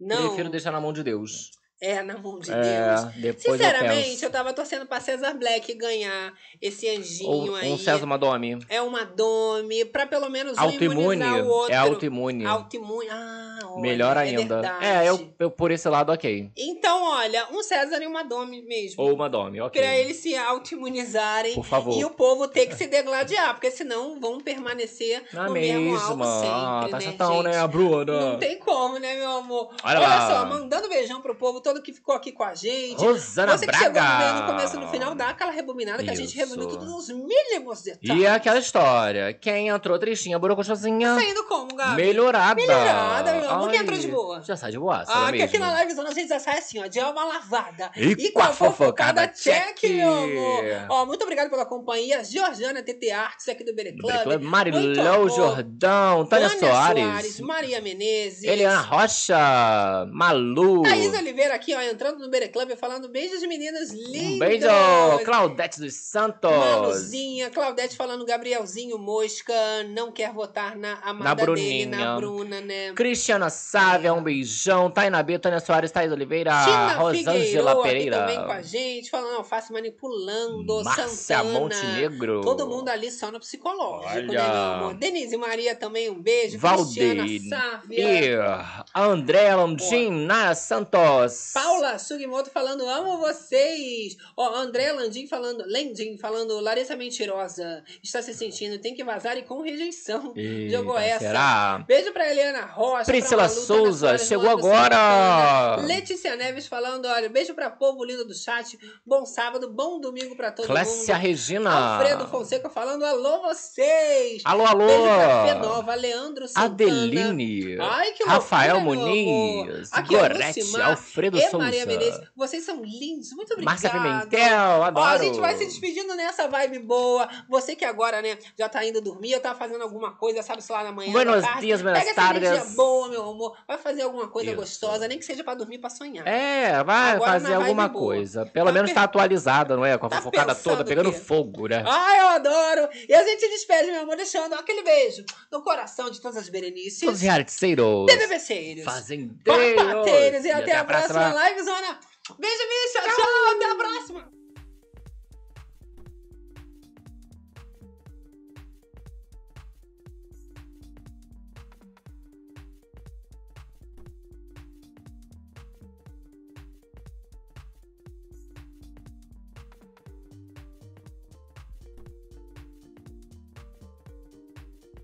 Não. Prefiro deixar na mão de Deus. É, na mão de é, Deus. Sinceramente, eu, eu tava torcendo pra César Black ganhar esse anjinho aí. Um César Madome. É uma Dome, pra pelo menos um imunizar o outro. É autoimune. Autoimune. Ah, olha, Melhor é ainda. É, é eu, eu, por esse lado, ok. Então, olha, um César e uma Dome mesmo. Ou uma Dome, ok. Pra eles se autoimunizarem. Por favor. E o povo ter que se degladiar, porque senão vão permanecer na no mesma. mesmo ah, alvo sempre, ah, tá né, chatão, né, Bruna? Não tem como, né, meu amor? Olha, olha lá. só, mandando beijão pro povo, tô todo que ficou aqui com a gente. Rosana Você que Braga. chegou no, no começo no final, dá aquela rebobinada que a gente rebuminou todos os mínimos detalhes. E aquela história. Quem entrou tristinha, sozinha. Tá saindo como, Gabi? Melhorada. Melhorada, meu amor. Quem entrou de boa? Já sai de boa. Ah, que mesmo. aqui na livezona a gente já sai assim, ó, de alma lavada. E, e com a fofocada, check, meu amor. Ó, muito obrigado pela companhia. Georgiana TT Arts aqui do Bere Club. Club. Marilão Jordão, Tânia Soares. Soares. Maria Menezes. Eliana Rocha, Malu. Thaís Oliveira aqui, ó, entrando no Beira Club e falando beijos de meninas lindas. Um beijo, Claudete dos Santos. Manuzinha, Claudete falando Gabrielzinho Mosca, não quer votar na amada na Bruninha. dele, na Bruna, né? Cristiana Sávia, é. um beijão. Taina B, Tânia Soares, Thaís Oliveira, Tina Rosângela Pereira. também com a gente, falando, não, faço manipulando, Márcia Santana. Montenegro. Todo mundo ali só no psicológico, né, Olha. né, meu amor? Denise Maria também, um beijo. Valdeir. Cristiana Sávia. E André Longin, Santos. Paula Sugimoto falando, amo vocês. Ó, oh, André Landim falando, Landim falando, Larissa Mentirosa, está se sentindo, tem que vazar e com rejeição. Jogou essa. Será? Beijo pra Helena Rocha. Priscila Souza, chegou agora. Letícia Neves falando, olha, beijo pra povo lindo do chat. Bom sábado, bom domingo pra todo Clécia mundo. Clécia Regina. Alfredo Fonseca falando, alô vocês. Alô, alô. Beijo pra Fenova, Leandro Santana. Adeline. Ai, que Rafael Muniz. Aqui, é Gorete, Alfredo Pedro e Souza. Maria Menezes. Vocês são lindos. Muito obrigada. Márcia Pimentel, adoro. Ó, a gente vai se despedindo nessa vibe boa. Você que agora, né, já tá indo dormir, eu tá fazendo alguma coisa, sabe, sei lá, na manhã. Buenos tarde. dias, buenas Pega tardes. Pega essa boa, meu amor. Vai fazer alguma coisa Isso. gostosa, nem que seja pra dormir, pra sonhar. É, vai agora, fazer alguma coisa. Pelo tá menos tá per... tá atualizada, não é? Com a tá fofocada toda, pegando fogo, né? Ai, eu adoro. E a gente despede, meu amor, deixando aquele beijo no coração de todas as Berenices. Todos os realiteiros. TVBCeiros. Fazendeiros. Papateiros. E, e até, até, a próxima. próxima outra live, Zona. Beijo, bicho. Tchau. Tchau. Até a próxima.